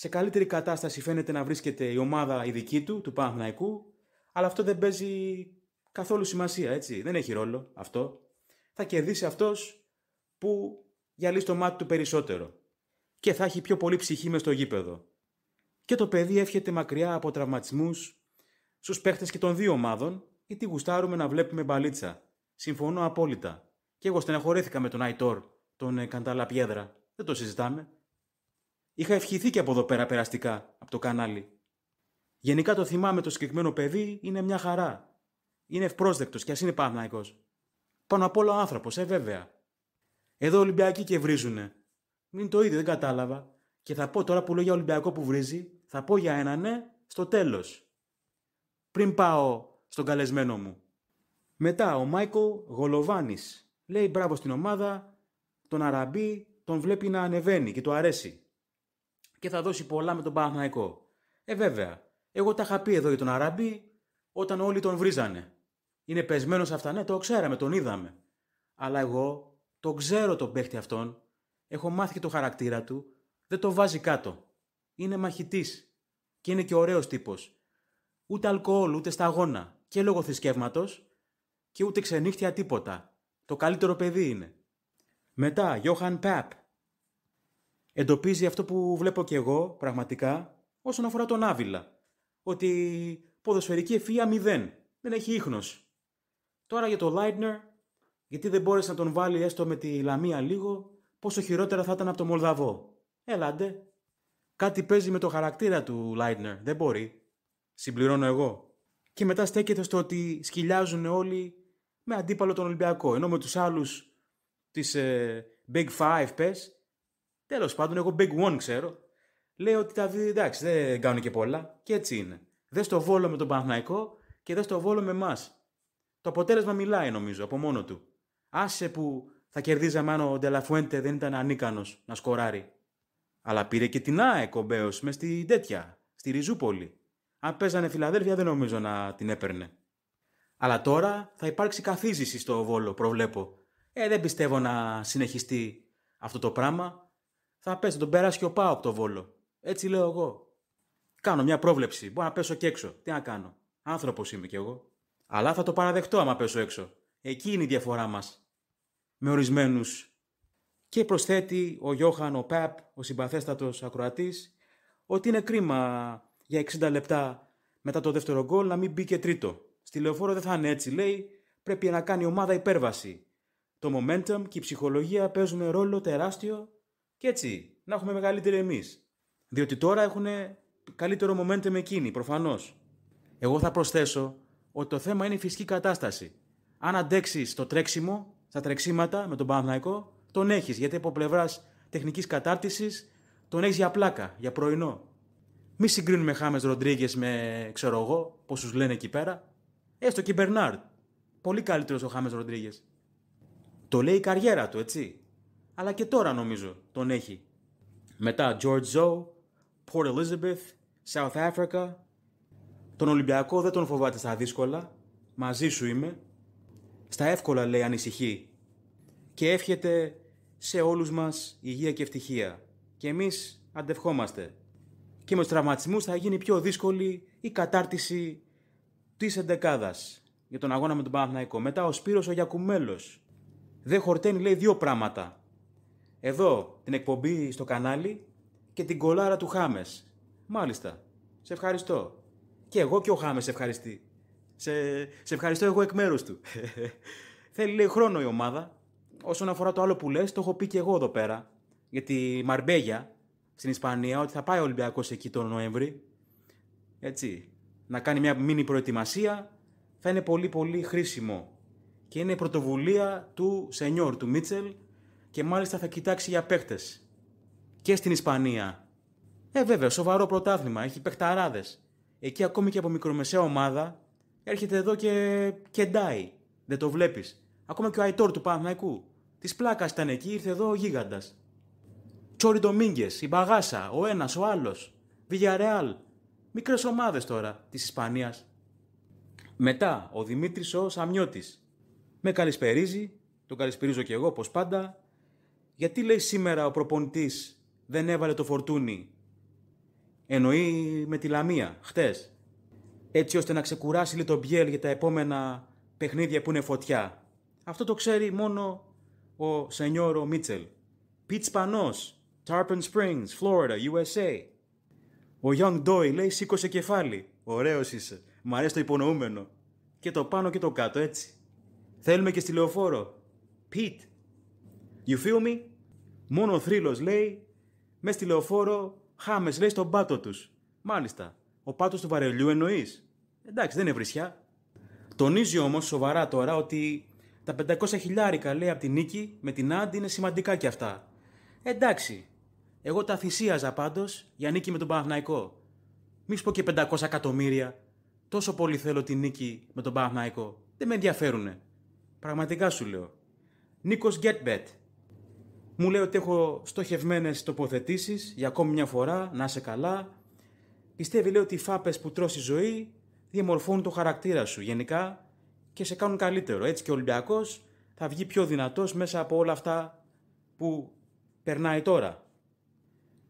A: Σε καλύτερη κατάσταση φαίνεται να βρίσκεται η ομάδα η δική του, του Παναθηναϊκού, αλλά αυτό δεν παίζει καθόλου σημασία, έτσι. Δεν έχει ρόλο αυτό. Θα κερδίσει αυτός που γυαλεί στο μάτι του περισσότερο και θα έχει πιο πολύ ψυχή μες στο γήπεδο. Και το παιδί εύχεται μακριά από τραυματισμούς στους παίχτες και των δύο ομάδων, γιατί γουστάρουμε να βλέπουμε μπαλίτσα. Συμφωνώ απόλυτα. Και εγώ στεναχωρέθηκα με τον Άιτορ, τον ε, Κανταλαπιέδρα. Δεν το συζητάμε. Είχα ευχηθεί και από εδώ πέρα περαστικά, από το κανάλι. Γενικά το θυμάμαι το συγκεκριμένο παιδί είναι μια χαρά. Είναι ευπρόσδεκτος και ας είναι Παναγικό. Πάνω απ' όλο άνθρωπος, ε βέβαια. Εδώ Ολυμπιακοί και βρίζουνε. Μην το ίδιο, δεν κατάλαβα. Και θα πω τώρα που λέω για Ολυμπιακό που βρίζει, θα πω για ένα ναι ε, στο τέλος. Πριν πάω στον καλεσμένο μου. Μετά ο Μάικο Γολοβάνης λέει μπράβο στην ομάδα, τον Αραμπί τον βλέπει να ανεβαίνει και του αρέσει και θα δώσει πολλά με τον Παναθηναϊκό. Ε, βέβαια. Εγώ τα είχα πει εδώ για τον Αράμπη όταν όλοι τον βρίζανε. Είναι πεσμένος αυτά, ναι, το ξέραμε, τον είδαμε. Αλλά εγώ τον ξέρω τον παίχτη αυτόν. Έχω μάθει και το χαρακτήρα του. Δεν το βάζει κάτω. Είναι μαχητής. Και είναι και ωραίος τύπος. Ούτε αλκοόλ, ούτε σταγόνα. Και λόγω θρησκεύματος. Και ούτε ξενύχτια τίποτα. Το καλύτερο παιδί είναι. Μετά, Johan Pap, εντοπίζει αυτό που βλέπω και εγώ πραγματικά όσον αφορά τον Άβυλα. Ότι ποδοσφαιρική ευφυΐα μηδέν. Δεν έχει ίχνος. Τώρα για τον Λάιντνερ, γιατί δεν μπόρεσε να τον βάλει έστω με τη Λαμία λίγο, πόσο χειρότερα θα ήταν από τον Μολδαβό. Έλαντε. Κάτι παίζει με το χαρακτήρα του Λάιντνερ. Δεν μπορεί. Συμπληρώνω εγώ. Και μετά στέκεται στο ότι σκυλιάζουν όλοι με αντίπαλο τον Ολυμπιακό. Ενώ με τους άλλους της ε, Big Five πες, Τέλος πάντων, εγώ Big One ξέρω. Λέει ότι τα δει, εντάξει δεν κάνουν και πολλά. Και έτσι είναι. Δες στο βόλο με τον Παναθναϊκό και δες στο βόλο με εμάς. Το αποτέλεσμα μιλάει νομίζω από μόνο του. Άσε που θα κερδίζαμε αν ο Ντελαφουέντε δεν ήταν ανίκανος να σκοράρει. Αλλά πήρε και την ΑΕΚ ο μες στη τέτοια, στη Ριζούπολη. Αν παίζανε Φιλαδέλφια δεν νομίζω να την έπαιρνε. Αλλά τώρα θα υπάρξει καθίζηση στο Βόλο, προβλέπω. Ε, δεν πιστεύω να συνεχιστεί αυτό το πράγμα θα πέσει, τον περάσει και ο Πάοκ το βόλο. Έτσι λέω εγώ. Κάνω μια πρόβλεψη. Μπορώ να πέσω και έξω. Τι να κάνω. Άνθρωπος είμαι κι εγώ. Αλλά θα το παραδεχτώ άμα πέσω έξω. Εκεί είναι η διαφορά μας. Με ορισμένους. Και προσθέτει ο Γιώχαν, ο Παπ, ο συμπαθέστατος ακροατής, ότι είναι κρίμα για 60 λεπτά μετά το δεύτερο γκολ να μην μπει και τρίτο. Στη λεωφόρο δεν θα είναι έτσι, λέει. Πρέπει να κάνει η ομάδα υπέρβαση. Το momentum και η ψυχολογία παίζουν ρόλο τεράστιο και έτσι να έχουμε μεγαλύτερη εμείς. Διότι τώρα έχουν καλύτερο momentum εκείνοι, προφανώς. Εγώ θα προσθέσω ότι το θέμα είναι η φυσική κατάσταση. Αν αντέξεις το τρέξιμο, στα τρεξίματα με τον Παναθηναϊκό, τον έχεις. Γιατί από πλευράς τεχνικής κατάρτισης τον έχεις για πλάκα, για πρωινό. Μη συγκρίνουμε Χάμες Ροντρίγκες με ξέρω εγώ, πόσους λένε εκεί πέρα. Έστω και Μπερνάρτ, Πολύ καλύτερος ο Χάμες Ροντρίγκες. Το λέει η καριέρα του, έτσι αλλά και τώρα νομίζω τον έχει. Μετά George Zoe, Port Elizabeth, South Africa. Τον Ολυμπιακό δεν τον φοβάται στα δύσκολα. Μαζί σου είμαι. Στα εύκολα λέει ανησυχεί. Και εύχεται σε όλους μας υγεία και ευτυχία. Και εμείς αντευχόμαστε. Και με τους τραυματισμούς θα γίνει πιο δύσκολη η κατάρτιση της εντεκάδας για τον αγώνα με τον Παναθηναϊκό. Μετά ο Σπύρος ο Γιακουμέλος. Δεν χορταίνει λέει δύο πράγματα εδώ την εκπομπή στο κανάλι και την κολάρα του Χάμες. Μάλιστα. Σε ευχαριστώ. Και εγώ και ο Χάμες ευχαριστεί. Σε, σε ευχαριστώ εγώ εκ μέρους του. *laughs* Θέλει λέει χρόνο η ομάδα. Όσον αφορά το άλλο που λες, το έχω πει και εγώ εδώ πέρα. Γιατί η Μαρμπέγια στην Ισπανία, ότι θα πάει ο Ολυμπιακός εκεί τον Νοέμβρη. Έτσι. Να κάνει μια μήνυ προετοιμασία. Θα είναι πολύ πολύ χρήσιμο. Και είναι πρωτοβουλία του σενιόρ, του Μίτσελ, και μάλιστα θα κοιτάξει για παίχτε. Και στην Ισπανία. Ε, βέβαια, σοβαρό πρωτάθλημα, έχει παιχταράδες. Εκεί ακόμη και από μικρομεσαία ομάδα έρχεται εδώ και κεντάει. Δεν το βλέπεις. Ακόμα και ο Αϊτόρ του Παναθναϊκού. Της πλάκας ήταν εκεί, ήρθε εδώ ο γίγαντας. Τσόρι Ντομίνγκες, η Μπαγάσα, ο ένας, ο άλλος. Βηγιαρεάλ. Μικρές ομάδες τώρα της Ισπανίας. Μετά ο Δημήτρης ο Σαμιώτης. Με καλησπερίζει, τον καλησπερίζω και εγώ όπως πάντα γιατί λέει σήμερα ο προπονητής δεν έβαλε το φορτούνι. Εννοεί με τη Λαμία, χτες. Έτσι ώστε να ξεκουράσει λίγο τον Μπιέλ για τα επόμενα παιχνίδια που είναι φωτιά. Αυτό το ξέρει μόνο ο Σενιόρο Μίτσελ. Πιτ Πανό, Τάρπεν Springs, Florida, USA. Ο Young Doy λέει σήκωσε κεφάλι. Ωραίος είσαι. Μ' αρέσει το υπονοούμενο. Και το πάνω και το κάτω έτσι. Θέλουμε και στη λεωφόρο. Πιτ, You feel me? Μόνο ο θρύλος λέει, μες στη λεωφόρο, χάμες λέει στον πάτο τους. Μάλιστα. Ο πάτος του βαρελιού εννοείς. Εντάξει, δεν είναι βρισιά. Τονίζει όμως σοβαρά τώρα ότι τα 500 χιλιάρικα λέει από την νίκη με την Άντι είναι σημαντικά κι αυτά. Εντάξει. Εγώ τα θυσίαζα πάντως για νίκη με τον Παναθναϊκό. Μη σου πω και 500 εκατομμύρια. Τόσο πολύ θέλω την νίκη με τον Παναθναϊκό. Δεν με ενδιαφέρουνε. Πραγματικά σου λέω. Νίκος Γκέτμπετ. Μου λέει ότι έχω στοχευμένες τοποθετήσεις για ακόμη μια φορά, να είσαι καλά. Πιστεύει, λέει, ότι οι φάπες που τρώσει η ζωή διαμορφώνουν το χαρακτήρα σου γενικά και σε κάνουν καλύτερο. Έτσι και ο Ολυμπιακός θα βγει πιο δυνατός μέσα από όλα αυτά που περνάει τώρα.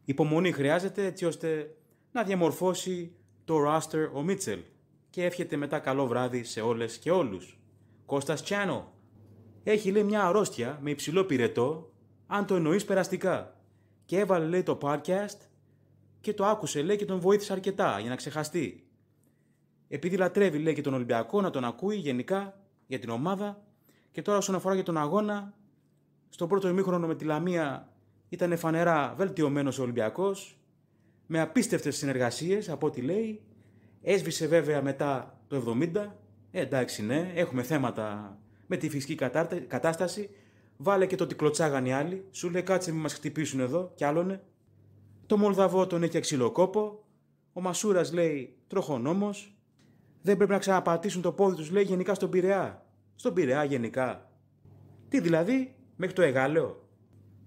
A: Υπομονή χρειάζεται έτσι ώστε να διαμορφώσει το roster ο Μίτσελ και εύχεται μετά καλό βράδυ σε όλες και όλους. Κώστας Τσάνο έχει λέει μια αρρώστια με υψηλό πυρετό αν το εννοείς περαστικά. Και έβαλε, λέει, το podcast και το άκουσε, λέει, και τον βοήθησε αρκετά για να ξεχαστεί. Επειδή λατρεύει, λέει, και τον Ολυμπιακό να τον ακούει γενικά για την ομάδα. Και τώρα, όσον αφορά για τον αγώνα, στον πρώτο ημίχρονο με τη Λαμία ήταν φανερά βελτιωμένος ο Ολυμπιακός. Με απίστευτες συνεργασίες, από ό,τι λέει. Έσβησε βέβαια μετά το 70. Ε, εντάξει, ναι, έχουμε θέματα με τη φυσική κατάσταση. Βάλε και το ότι κλωτσάγαν οι άλλοι, σου λέει κάτσε μην μας χτυπήσουν εδώ, κι άλλονε. Το Μολδαβό τον έχει αξιλοκόπο. Ο Μασούρας λέει τροχονόμο. Δεν πρέπει να ξαναπατήσουν το πόδι τους, λέει γενικά στον Πειραιά. Στον Πειραιά γενικά. Τι δηλαδή, μέχρι το Εγάλεο.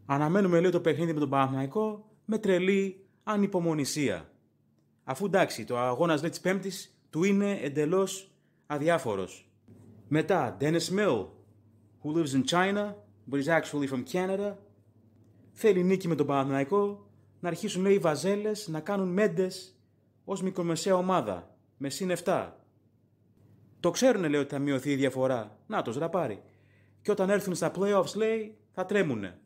A: Αναμένουμε, λέει, το παιχνίδι με τον Παναθναϊκό με τρελή ανυπομονησία. Αφού εντάξει, το αγώνας λέει της Πέμπτης του είναι εντελώς αδιάφορος. Μετά, Dennis Mill, who lives in China, but he's actually from Canada. Θέλει νίκη με τον Παναθηναϊκό, να αρχίσουν λέει οι βαζέλες να κάνουν μέντες ως μικρομεσαία ομάδα, με συν 7. Το ξέρουν λέει ότι θα μειωθεί η διαφορά, να το ζραπάρει. Και όταν έρθουν στα playoffs λέει θα τρέμουνε.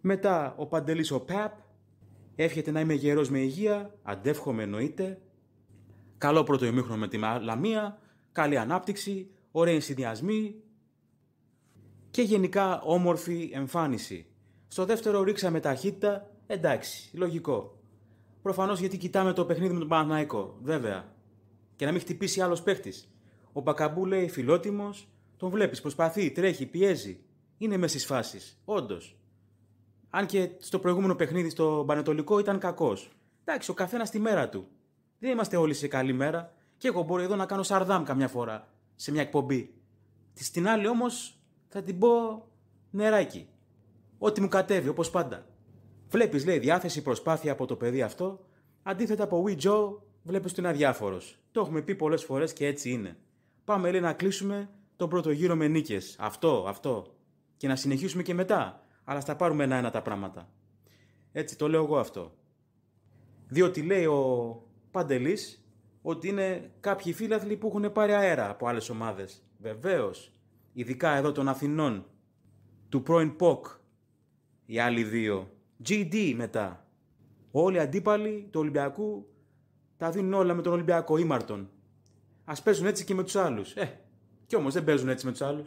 A: Μετά ο Παντελής ο Παπ, εύχεται να είμαι γερός με υγεία, αντεύχομαι εννοείται. Καλό πρώτο ημίχρονο με τη Λαμία, καλή ανάπτυξη, ωραίοι συνδυασμοί, και γενικά όμορφη εμφάνιση. Στο δεύτερο ρίξαμε ταχύτητα, εντάξει, λογικό. Προφανώς γιατί κοιτάμε το παιχνίδι με τον Παναναϊκό, βέβαια. Και να μην χτυπήσει άλλος παίχτης. Ο Μπακαμπού λέει φιλότιμος, τον βλέπεις, προσπαθεί, τρέχει, πιέζει. Είναι μες στις φάσεις, όντως. Αν και στο προηγούμενο παιχνίδι, στο Πανετολικό, ήταν κακός. Εντάξει, ο καθένας τη μέρα του. Δεν είμαστε όλοι σε καλή μέρα. Και εγώ μπορώ εδώ να κάνω σαρδάμ καμιά φορά σε μια εκπομπή. Στην άλλη όμως θα την πω νεράκι. Ό,τι μου κατέβει, όπως πάντα. Βλέπεις, λέει, διάθεση, προσπάθεια από το παιδί αυτό. Αντίθετα από We Joe, βλέπεις ότι είναι αδιάφορος. Το έχουμε πει πολλές φορές και έτσι είναι. Πάμε, λέει, να κλείσουμε τον πρώτο γύρο με νίκες. Αυτό, αυτό. Και να συνεχίσουμε και μετά. Αλλά στα πάρουμε ένα-ένα τα πράγματα. Έτσι, το λέω εγώ αυτό. Διότι λέει ο παντελής, ότι είναι κάποιοι φίλαθλοι που έχουν πάρει αέρα από άλλες ομάδες. Βεβαίως ειδικά εδώ των Αθηνών, του πρώην ΠΟΚ, οι άλλοι δύο, GD μετά. Όλοι οι αντίπαλοι του Ολυμπιακού τα δίνουν όλα με τον Ολυμπιακό ήμαρτον. Ας παίζουν έτσι και με τους άλλους. Ε, κι όμως δεν παίζουν έτσι με τους άλλους.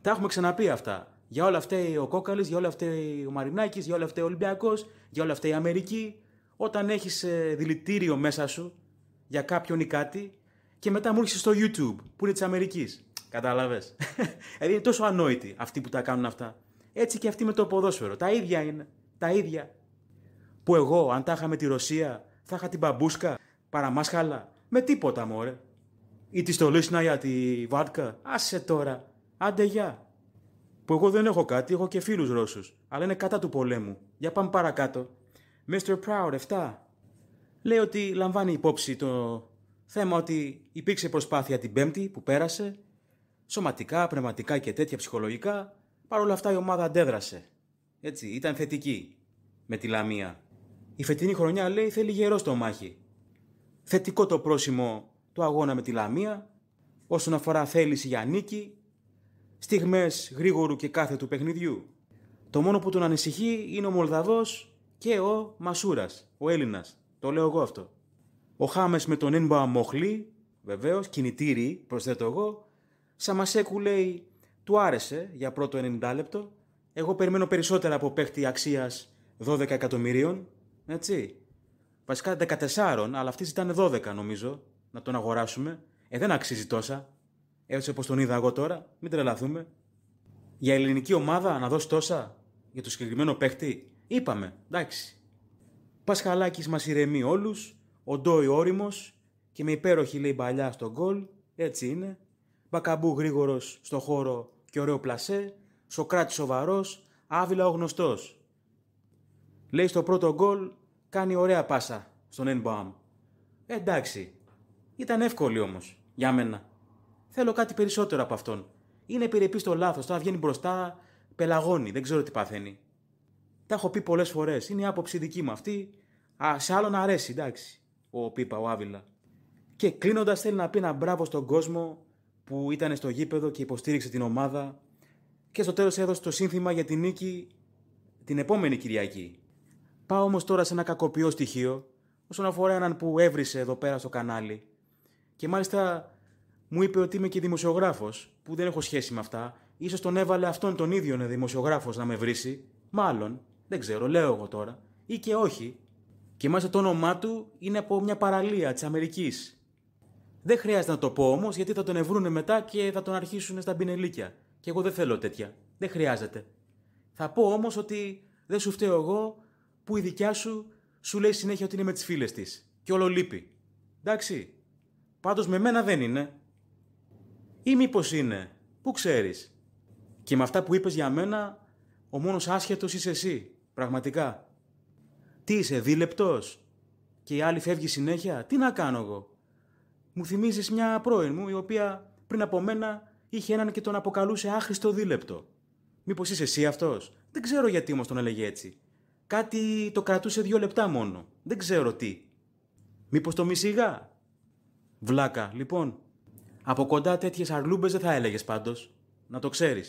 A: Τα έχουμε ξαναπεί αυτά. Για όλα αυτά ο Κόκαλης, για όλα αυτά ο Μαρινάκης, για όλα αυτά ο Ολυμπιακός, για όλα αυτά η Αμερική. Όταν έχεις ε, δηλητήριο μέσα σου για κάποιον ή κάτι και μετά μου έρχεσαι στο YouTube που είναι της Αμερικής. Κατάλαβες. *laughs* δηλαδή είναι τόσο ανόητοι αυτοί που τα κάνουν αυτά. Έτσι και αυτοί με το ποδόσφαιρο. Τα ίδια είναι. Τα ίδια. Που εγώ, αν τα είχα με τη Ρωσία, θα είχα την μπαμπούσκα, παραμάσχαλα. Με τίποτα, μωρέ. Ή τη στολίσνα για τη βάρκα. Άσε τώρα. Άντε γεια. Που εγώ δεν έχω κάτι, έχω και φίλους Ρώσους. Αλλά είναι κατά του πολέμου. Για πάμε παρακάτω. Mr. Proud 7. Λέει ότι λαμβάνει υπόψη το θέμα ότι υπήρξε προσπάθεια την Πέμπτη που πέρασε σωματικά, πνευματικά και τέτοια ψυχολογικά, παρόλα αυτά η ομάδα αντέδρασε. Έτσι, ήταν θετική με τη Λαμία. Η φετινή χρονιά λέει θέλει γερό στο μάχη. Θετικό το πρόσημο του αγώνα με τη Λαμία, όσον αφορά θέληση για νίκη, στιγμές γρήγορου και κάθε του παιχνιδιού. Το μόνο που τον ανησυχεί είναι ο Μολδαβός και ο Μασούρας, ο Έλληνας, Το λέω εγώ αυτό. Ο Χάμες με τον Ένμπα Μοχλή βεβαίως, κινητήρι, προσθέτω εγώ, Σαμασέκου λέει, του άρεσε για πρώτο 90 λεπτό. Εγώ περιμένω περισσότερα από παίχτη αξίας 12 εκατομμυρίων. Έτσι. Βασικά 14, αλλά αυτοί ζητάνε 12 νομίζω να τον αγοράσουμε. Ε, δεν αξίζει τόσα. Έτσι όπως τον είδα εγώ τώρα, μην τρελαθούμε. Για ελληνική ομάδα να δώσει τόσα για το συγκεκριμένο παίχτη, είπαμε, εντάξει. Πασχαλάκης μας ηρεμεί όλους, ο Ντόι όριμος και με υπέροχη λέει παλιά στον γκολ, έτσι είναι. Μπακαμπού γρήγορος στο χώρο και ωραίο πλασέ, Σοκράτης σοβαρός, Άβυλα ο γνωστός. Λέει στο πρώτο γκολ, κάνει ωραία πάσα στον Ενμπαμ. Εντάξει. Ήταν εύκολη όμως για μένα. Θέλω κάτι περισσότερο από αυτόν. Είναι επιρρεπής στο λάθος, τώρα βγαίνει μπροστά, πελαγώνει, δεν ξέρω τι παθαίνει. Τα έχω πει πολλές φορές. Είναι η άποψη δική μου αυτή. Α, σε άλλον αρέσει, εντάξει. Ο Πίπα, ο Άβυλα. Και κλείνοντας, θέλει να πει ένα μπράβο στον κόσμο που ήταν στο γήπεδο και υποστήριξε την ομάδα και στο τέλος έδωσε το σύνθημα για την νίκη την επόμενη Κυριακή. Πάω όμως τώρα σε ένα κακοποιό στοιχείο όσον αφορά έναν που έβρισε εδώ πέρα στο κανάλι και μάλιστα μου είπε ότι είμαι και δημοσιογράφος που δεν έχω σχέση με αυτά ίσως τον έβαλε αυτόν τον ίδιο δημοσιογράφος να με βρίσει μάλλον, δεν ξέρω, λέω εγώ τώρα ή και όχι και μάλιστα το όνομά του είναι από μια παραλία της Αμερικής δεν χρειάζεται να το πω όμως, γιατί θα τον ευρούνε μετά και θα τον αρχίσουν στα μπινελίκια. Και εγώ δεν θέλω τέτοια. Δεν χρειάζεται. Θα πω όμως ότι δεν σου φταίω εγώ που η δικιά σου σου λέει συνέχεια ότι είναι με τις φίλες της. Και όλο λείπει. Εντάξει. Πάντως με μένα δεν είναι. Ή μήπως είναι. Πού ξέρεις. Και με αυτά που είπες για μένα, ο μόνος άσχετος είσαι εσύ. Πραγματικά. Τι είσαι, δίλεπτος. Και η άλλη φεύγει συνέχεια. Τι να κάνω εγώ. Μου θυμίζεις μια πρώην μου, η οποία πριν από μένα είχε έναν και τον αποκαλούσε άχρηστο δίλεπτο. Μήπως είσαι εσύ αυτός. Δεν ξέρω γιατί όμως τον έλεγε έτσι. Κάτι το κρατούσε δύο λεπτά μόνο. Δεν ξέρω τι. Μήπως το μισήγα. Βλάκα, λοιπόν. Από κοντά τέτοιες αρλούμπες δεν θα έλεγες πάντως. Να το ξέρεις.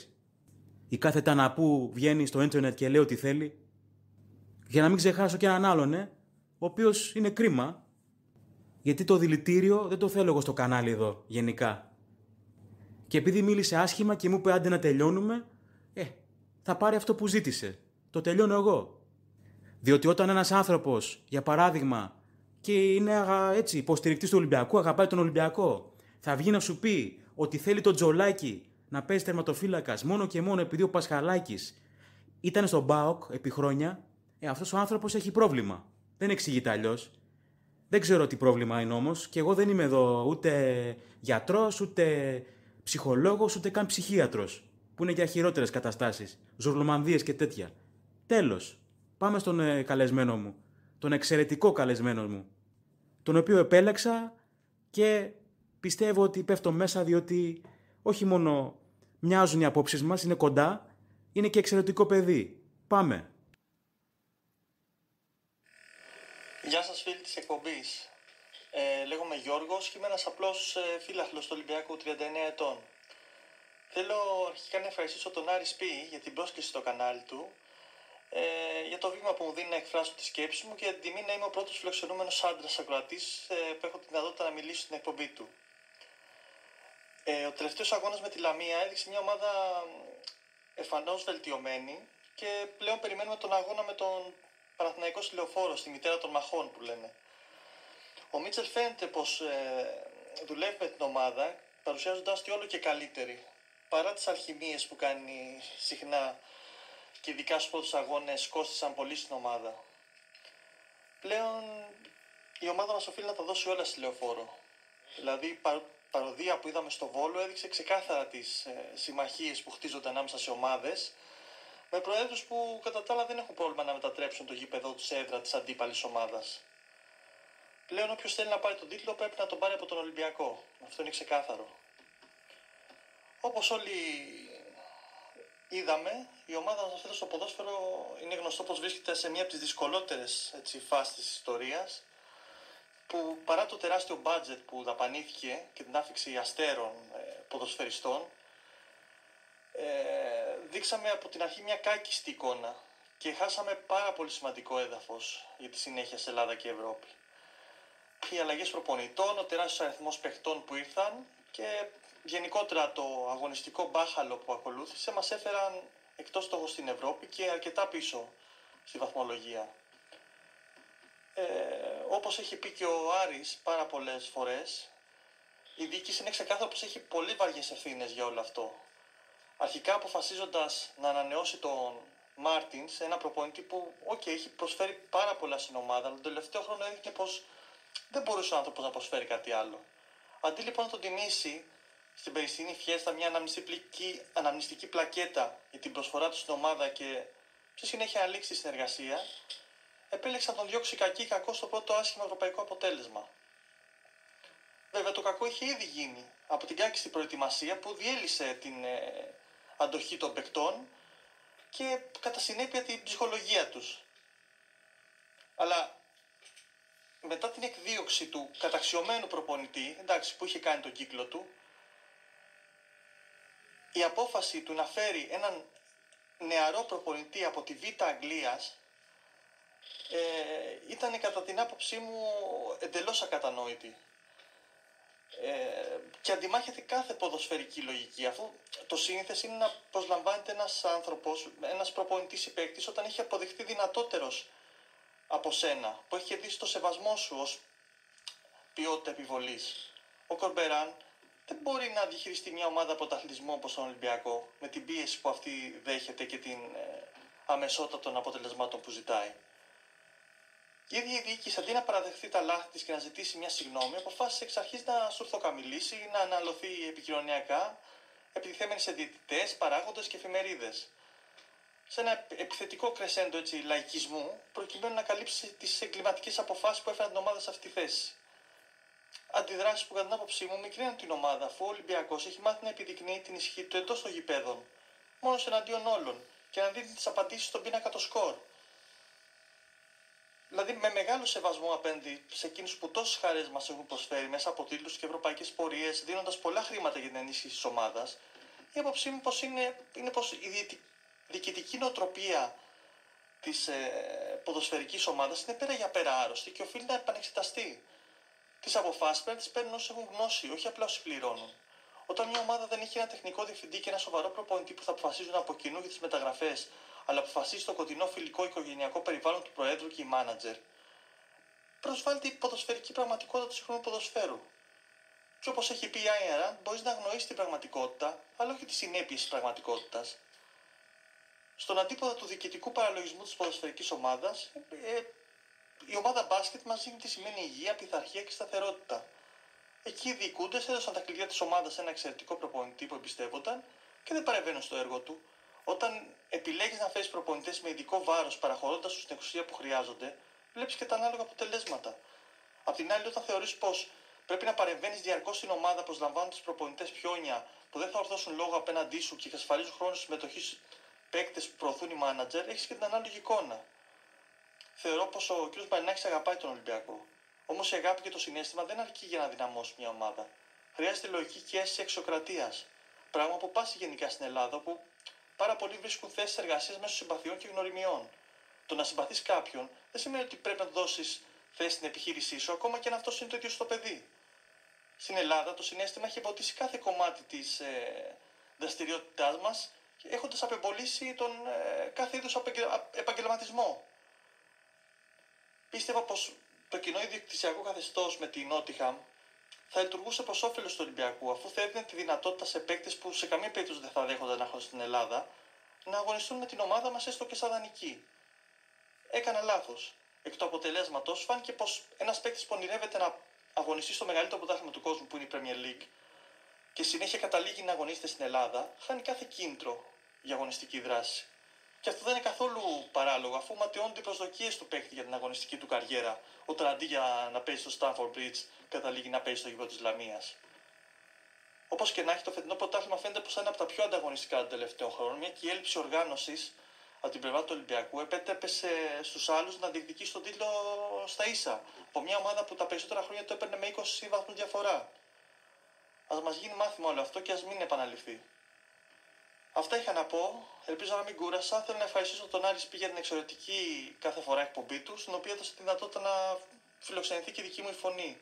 A: Η κάθε ταναπού βγαίνει στο ίντερνετ και λέει ό,τι θέλει. Για να μην ξεχάσω και έναν άλλον, ε, ο οποίος είναι κρίμα, γιατί το δηλητήριο δεν το θέλω εγώ στο κανάλι εδώ, γενικά. Και επειδή μίλησε άσχημα και μου είπε άντε να τελειώνουμε, ε, θα πάρει αυτό που ζήτησε. Το τελειώνω εγώ. Διότι όταν ένας άνθρωπος, για παράδειγμα, και είναι έτσι υποστηρικτής του Ολυμπιακού, αγαπάει τον Ολυμπιακό, θα βγει να σου πει ότι θέλει τον τζολάκι να παίζει τερματοφύλακας μόνο και μόνο επειδή ο Πασχαλάκης ήταν στον Μπάοκ επί χρόνια, ε, αυτός ο άνθρωπος έχει πρόβλημα. Δεν εξηγείται αλλιώς. Δεν ξέρω τι πρόβλημα είναι όμως και εγώ δεν είμαι εδώ ούτε γιατρός, ούτε ψυχολόγος, ούτε καν ψυχίατρος. Που είναι για χειρότερες καταστάσεις, ζουρλομανδίες και τέτοια. Τέλος, πάμε στον ε, καλεσμένο μου. Τον εξαιρετικό καλεσμένο μου. Τον οποίο επέλεξα και πιστεύω ότι πέφτω μέσα διότι όχι μόνο μοιάζουν οι απόψεις μας, είναι κοντά, είναι και εξαιρετικό παιδί. Πάμε.
B: Γεια σας φίλοι της εκπομπής. Ε, λέγομαι Γιώργος και είμαι ένας απλός ε, φίλαθλος του Ολυμπιακού 39 ετών. Θέλω αρχικά να ευχαριστήσω τον Άρη Σπί για την πρόσκληση στο κανάλι του, ε, για το βήμα που μου δίνει να εκφράσω τη σκέψη μου και για την τιμή να είμαι ο πρώτος φιλοξενούμενος άντρας ακροατής ε, που έχω τη δυνατότητα να μιλήσω στην εκπομπή του. Ε, ο τελευταίος αγώνας με τη Λαμία έδειξε μια ομάδα εφανώς βελτιωμένη και πλέον περιμένουμε τον αγώνα με τον Παναθυναϊκό λεωφόρο στη μητέρα των μαχών που λένε. Ο Μίτσελ φαίνεται πως ε, δουλεύει με την ομάδα, παρουσιάζοντά τη όλο και καλύτερη. Παρά τις αλχημίες που κάνει συχνά και ειδικά στους πρώτους αγώνες, κόστησαν πολύ στην ομάδα. Πλέον η ομάδα μας οφείλει να τα δώσει όλα στη λεωφόρο. Δηλαδή, η παροδία που είδαμε στο Βόλο έδειξε ξεκάθαρα τις ε, συμμαχίες που χτίζονται ανάμεσα σε ομάδες με προέδρους που κατά τα άλλα δεν έχουν πρόβλημα να μετατρέψουν το γήπεδο τους έδρα της αντίπαλης ομάδας. Πλέον όποιος θέλει να πάρει τον τίτλο πρέπει να τον πάρει από τον Ολυμπιακό. Αυτό είναι ξεκάθαρο. Όπως όλοι είδαμε, η ομάδα μας φέτο στο ποδόσφαιρο είναι γνωστό πως βρίσκεται σε μία από τις δυσκολότερες φάσεις της ιστορίας. Που παρά το τεράστιο μπάτζετ που δαπανήθηκε και την άφηξη αστέρων ε, ποδοσφαιριστών, ε, δείξαμε από την αρχή μια κάκιστη εικόνα και χάσαμε πάρα πολύ σημαντικό έδαφος για τη συνέχεια σε Ελλάδα και Ευρώπη. Οι αλλαγές προπονητών, ο τεράστιος αριθμός παιχτών που ήρθαν και γενικότερα το αγωνιστικό μπάχαλο που ακολούθησε μας έφεραν εκτός στόχου στην Ευρώπη και αρκετά πίσω στη βαθμολογία. Ε, όπως έχει πει και ο Άρης πάρα πολλές φορές, η διοίκηση είναι ξεκάθαρο πως έχει πολύ βαριές ευθύνες για όλο αυτό αρχικά αποφασίζοντας να ανανεώσει τον Μάρτιν, σε ένα προπονητή που okay, έχει προσφέρει πάρα πολλά στην ομάδα, αλλά τον τελευταίο χρόνο έδειξε πως δεν μπορούσε ο άνθρωπος να προσφέρει κάτι άλλο. Αντί λοιπόν να τον τιμήσει στην περιστινή φιέστα μια αναμνηστική, αναμνηστική πλακέτα για την προσφορά του στην ομάδα και στη συνέχεια να λήξει τη συνεργασία, επέλεξε να τον διώξει κακή ή κακό στο πρώτο άσχημο ευρωπαϊκό αποτέλεσμα. Βέβαια το κακό είχε ήδη γίνει από την κάκιστη προετοιμασία που διέλυσε την ε, αντοχή των παικτών και κατά συνέπεια την ψυχολογία τους. Αλλά μετά την εκδίωξη του καταξιωμένου προπονητή, εντάξει, που είχε κάνει τον κύκλο του, η απόφαση του να φέρει έναν νεαρό προπονητή από τη Β' Αγγλίας ε, ήταν κατά την άποψή μου εντελώς ακατανόητη ε, και αντιμάχεται κάθε ποδοσφαιρική λογική. Αυτό το σύνηθες είναι να προσλαμβάνεται ένας άνθρωπος, ένας προπονητής υπέκτη, όταν έχει αποδειχθεί δυνατότερος από σένα, που έχει κερδίσει το σεβασμό σου ως ποιότητα επιβολής. Ο Κορμπεράν δεν μπορεί να διαχειριστεί μια ομάδα πρωταθλητισμού όπως τον Ολυμπιακό, με την πίεση που αυτή δέχεται και την ε, αμεσότητα των αποτελεσμάτων που ζητάει. Η ίδια η διοίκηση αντί να παραδεχθεί τα λάθη της και να ζητήσει μια συγγνώμη, αποφάσισε εξ αρχής να σουρθοκαμιλήσει, να αναλωθεί επικοινωνιακά, επιτιθέμενη σε διαιτητές, παράγοντες και εφημερίδες. Σε ένα επιθετικό κρεσέντο έτσι, λαϊκισμού, προκειμένου να καλύψει τις εγκληματικές αποφάσεις που έφεραν την ομάδα σε αυτή τη θέση. Αντιδράσεις που κατά την άποψή μου μικρύνουν την ομάδα, αφού ο Ολυμπιακός έχει μάθει να επιδεικνύει την ισχύ του εντός των γηπέδων, μόνος εναντίον όλων, και να δίνει τις απαντήσεις στον πίνακα το σκορ, Δηλαδή με μεγάλο σεβασμό απέναντι σε εκείνους που τόσες χαρές μας έχουν προσφέρει μέσα από τίτλους και ευρωπαϊκές πορείες, δίνοντας πολλά χρήματα για την ενίσχυση της ομάδας, η άποψή μου πως είναι, είναι πως η διοικητική νοοτροπία της ε, ποδοσφαιρικής ομάδας είναι πέρα για πέρα άρρωστη και οφείλει να επανεξεταστεί. Τις αποφάσεις πρέπει να τις παίρνουν όσοι έχουν γνώση, όχι απλά όσοι πληρώνουν. Όταν μια ομάδα δεν έχει ένα τεχνικό διευθυντή και ένα σοβαρό προπονητή που θα αποφασίζουν από κοινού για τις μεταγραφές, αλλά αποφασίζει το κοντινό φιλικό οικογενειακό περιβάλλον του Προέδρου και η μάνατζερ, προσβάλλεται η ποδοσφαιρική πραγματικότητα του σύγχρονου ποδοσφαίρου. Και όπως έχει πει η Άιερα, μπορείς να γνωρίσει την πραγματικότητα, αλλά όχι τις συνέπειες της πραγματικότητας. Στον αντίποδα του διοικητικού παραλογισμού της ποδοσφαιρικής ομάδας, ε, ε, η ομάδα μπάσκετ μας δίνει τι σημαίνει υγεία, πειθαρχία και σταθερότητα. Εκεί οι διοικούντε έδωσαν τα κλειδιά της ομάδας σε ένα εξαιρετικό προπονητή που εμπιστεύονταν και δεν παρεμβαίνουν στο έργο του. Όταν επιλέγεις να φέρεις προπονητές με ειδικό βάρος παραχωρώντας τους την εξουσία που χρειάζονται, βλέπεις και τα ανάλογα αποτελέσματα. Απ' την άλλη, όταν θεωρείς πως πρέπει να παρεμβαίνεις διαρκώς στην ομάδα προσλαμβάνοντας προπονητέ πιόνια που δεν θα ορθώσουν λόγο απέναντί σου και εξασφαλίζουν χρόνο συμμετοχής παίκτες που προωθούν οι μάνατζερ, έχεις και την ανάλογη εικόνα. Θεωρώ πως ο κ. Μπαρινάκη αγαπάει τον Ολυμπιακό. Όμως η αγάπη και το συνέστημα δεν αρκεί για να δυναμώσει μια ομάδα. Χρειάζεται λογική και αίσθηση εξωκρατία. Πράγμα που πάσει γενικά στην Ελλάδα, που πάρα πολλοί βρίσκουν θέσεις εργασίας μέσω συμπαθειών και γνωριμιών. Το να συμπαθείς κάποιον δεν σημαίνει ότι πρέπει να δώσεις θέση στην επιχείρησή σου, ακόμα και αν αυτός είναι το ίδιο στο παιδί. Στην Ελλάδα το συνέστημα έχει εμποτίσει κάθε κομμάτι της ε, δραστηριότητάς μας, έχοντας απεμπολίσει τον ε, κάθε είδους επαγγελματισμό. Πίστευα πως το κοινό ιδιοκτησιακό καθεστώς με τη Νότιχαμ θα λειτουργούσε προς όφελος του Ολυμπιακού, αφού θα έδινε τη δυνατότητα σε παίκτες που σε καμία περίπτωση δεν θα δέχονταν να έχουν στην Ελλάδα να αγωνιστούν με την ομάδα μας έστω και σαν δανεική. Έκανα λάθος. Εκ του αποτελέσματος φάνηκε πως ένας παίκτης που ονειρεύεται να αγωνιστεί στο μεγαλύτερο πρωτάθλημα του κόσμου που είναι η Premier League και συνέχεια καταλήγει να αγωνίζεται στην Ελλάδα, χάνει κάθε κίνητρο για αγωνιστική δράση. Και αυτό δεν είναι καθόλου παράλογο, αφού ματαιώνονται οι προσδοκίες του παίκτη για την αγωνιστική του καριέρα, όταν αντί για να παίζει στο Stanford Bridge, καταλήγει να παίζει στο γήπεδο της Λαμίας. Όπως και να έχει, το φετινό πρωτάθλημα φαίνεται πως είναι από τα πιο ανταγωνιστικά των τελευταίων χρόνων, μια και η έλλειψη οργάνωσης από την πλευρά του Ολυμπιακού επέτρεπε στους άλλους να διεκδικήσει τον τίτλο στα ίσα. Από μια ομάδα που τα περισσότερα χρόνια το έπαιρνε με 20 βαθμού διαφορά. Ας μας γίνει μάθημα όλο αυτό και ας μην επαναληφθεί. Αυτά είχα να πω. Ελπίζω να μην κούρασα. Θέλω να ευχαριστήσω τον Άρης Σπί για την εξαιρετική κάθε φορά εκπομπή του, στην οποία έδωσε τη δυνατότητα να φιλοξενηθεί και η δική μου η φωνή.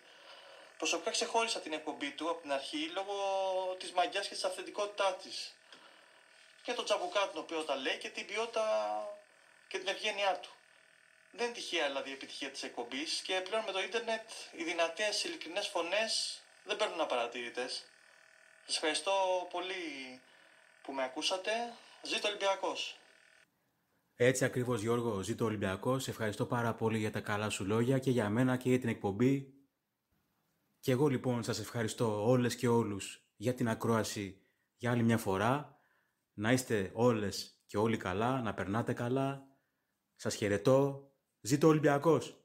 B: Προσωπικά ξεχώρισα την εκπομπή του από την αρχή λόγω της μαγιάς και της αυθεντικότητάς της. Και τον τσαμπουκά τον οποίο τα λέει και την ποιότητα και την ευγένειά του. Δεν είναι τυχαία δηλαδή η επιτυχία της εκπομπής και πλέον με το ίντερνετ οι δυνατές ειλικρινές φωνές δεν παίρνουν απαρατήρητες. Σας ευχαριστώ πολύ που με ακούσατε. Ζήτω Ολυμπιακός!
A: Έτσι ακριβώς Γιώργο, ζήτω Ολυμπιακός. Ευχαριστώ πάρα πολύ για τα καλά σου λόγια και για μένα και για την εκπομπή. Και εγώ λοιπόν σας ευχαριστώ όλες και όλους για την ακρόαση για άλλη μια φορά. Να είστε όλες και όλοι καλά, να περνάτε
B: καλά. Σας χαιρετώ. Ζήτω Ολυμπιακός!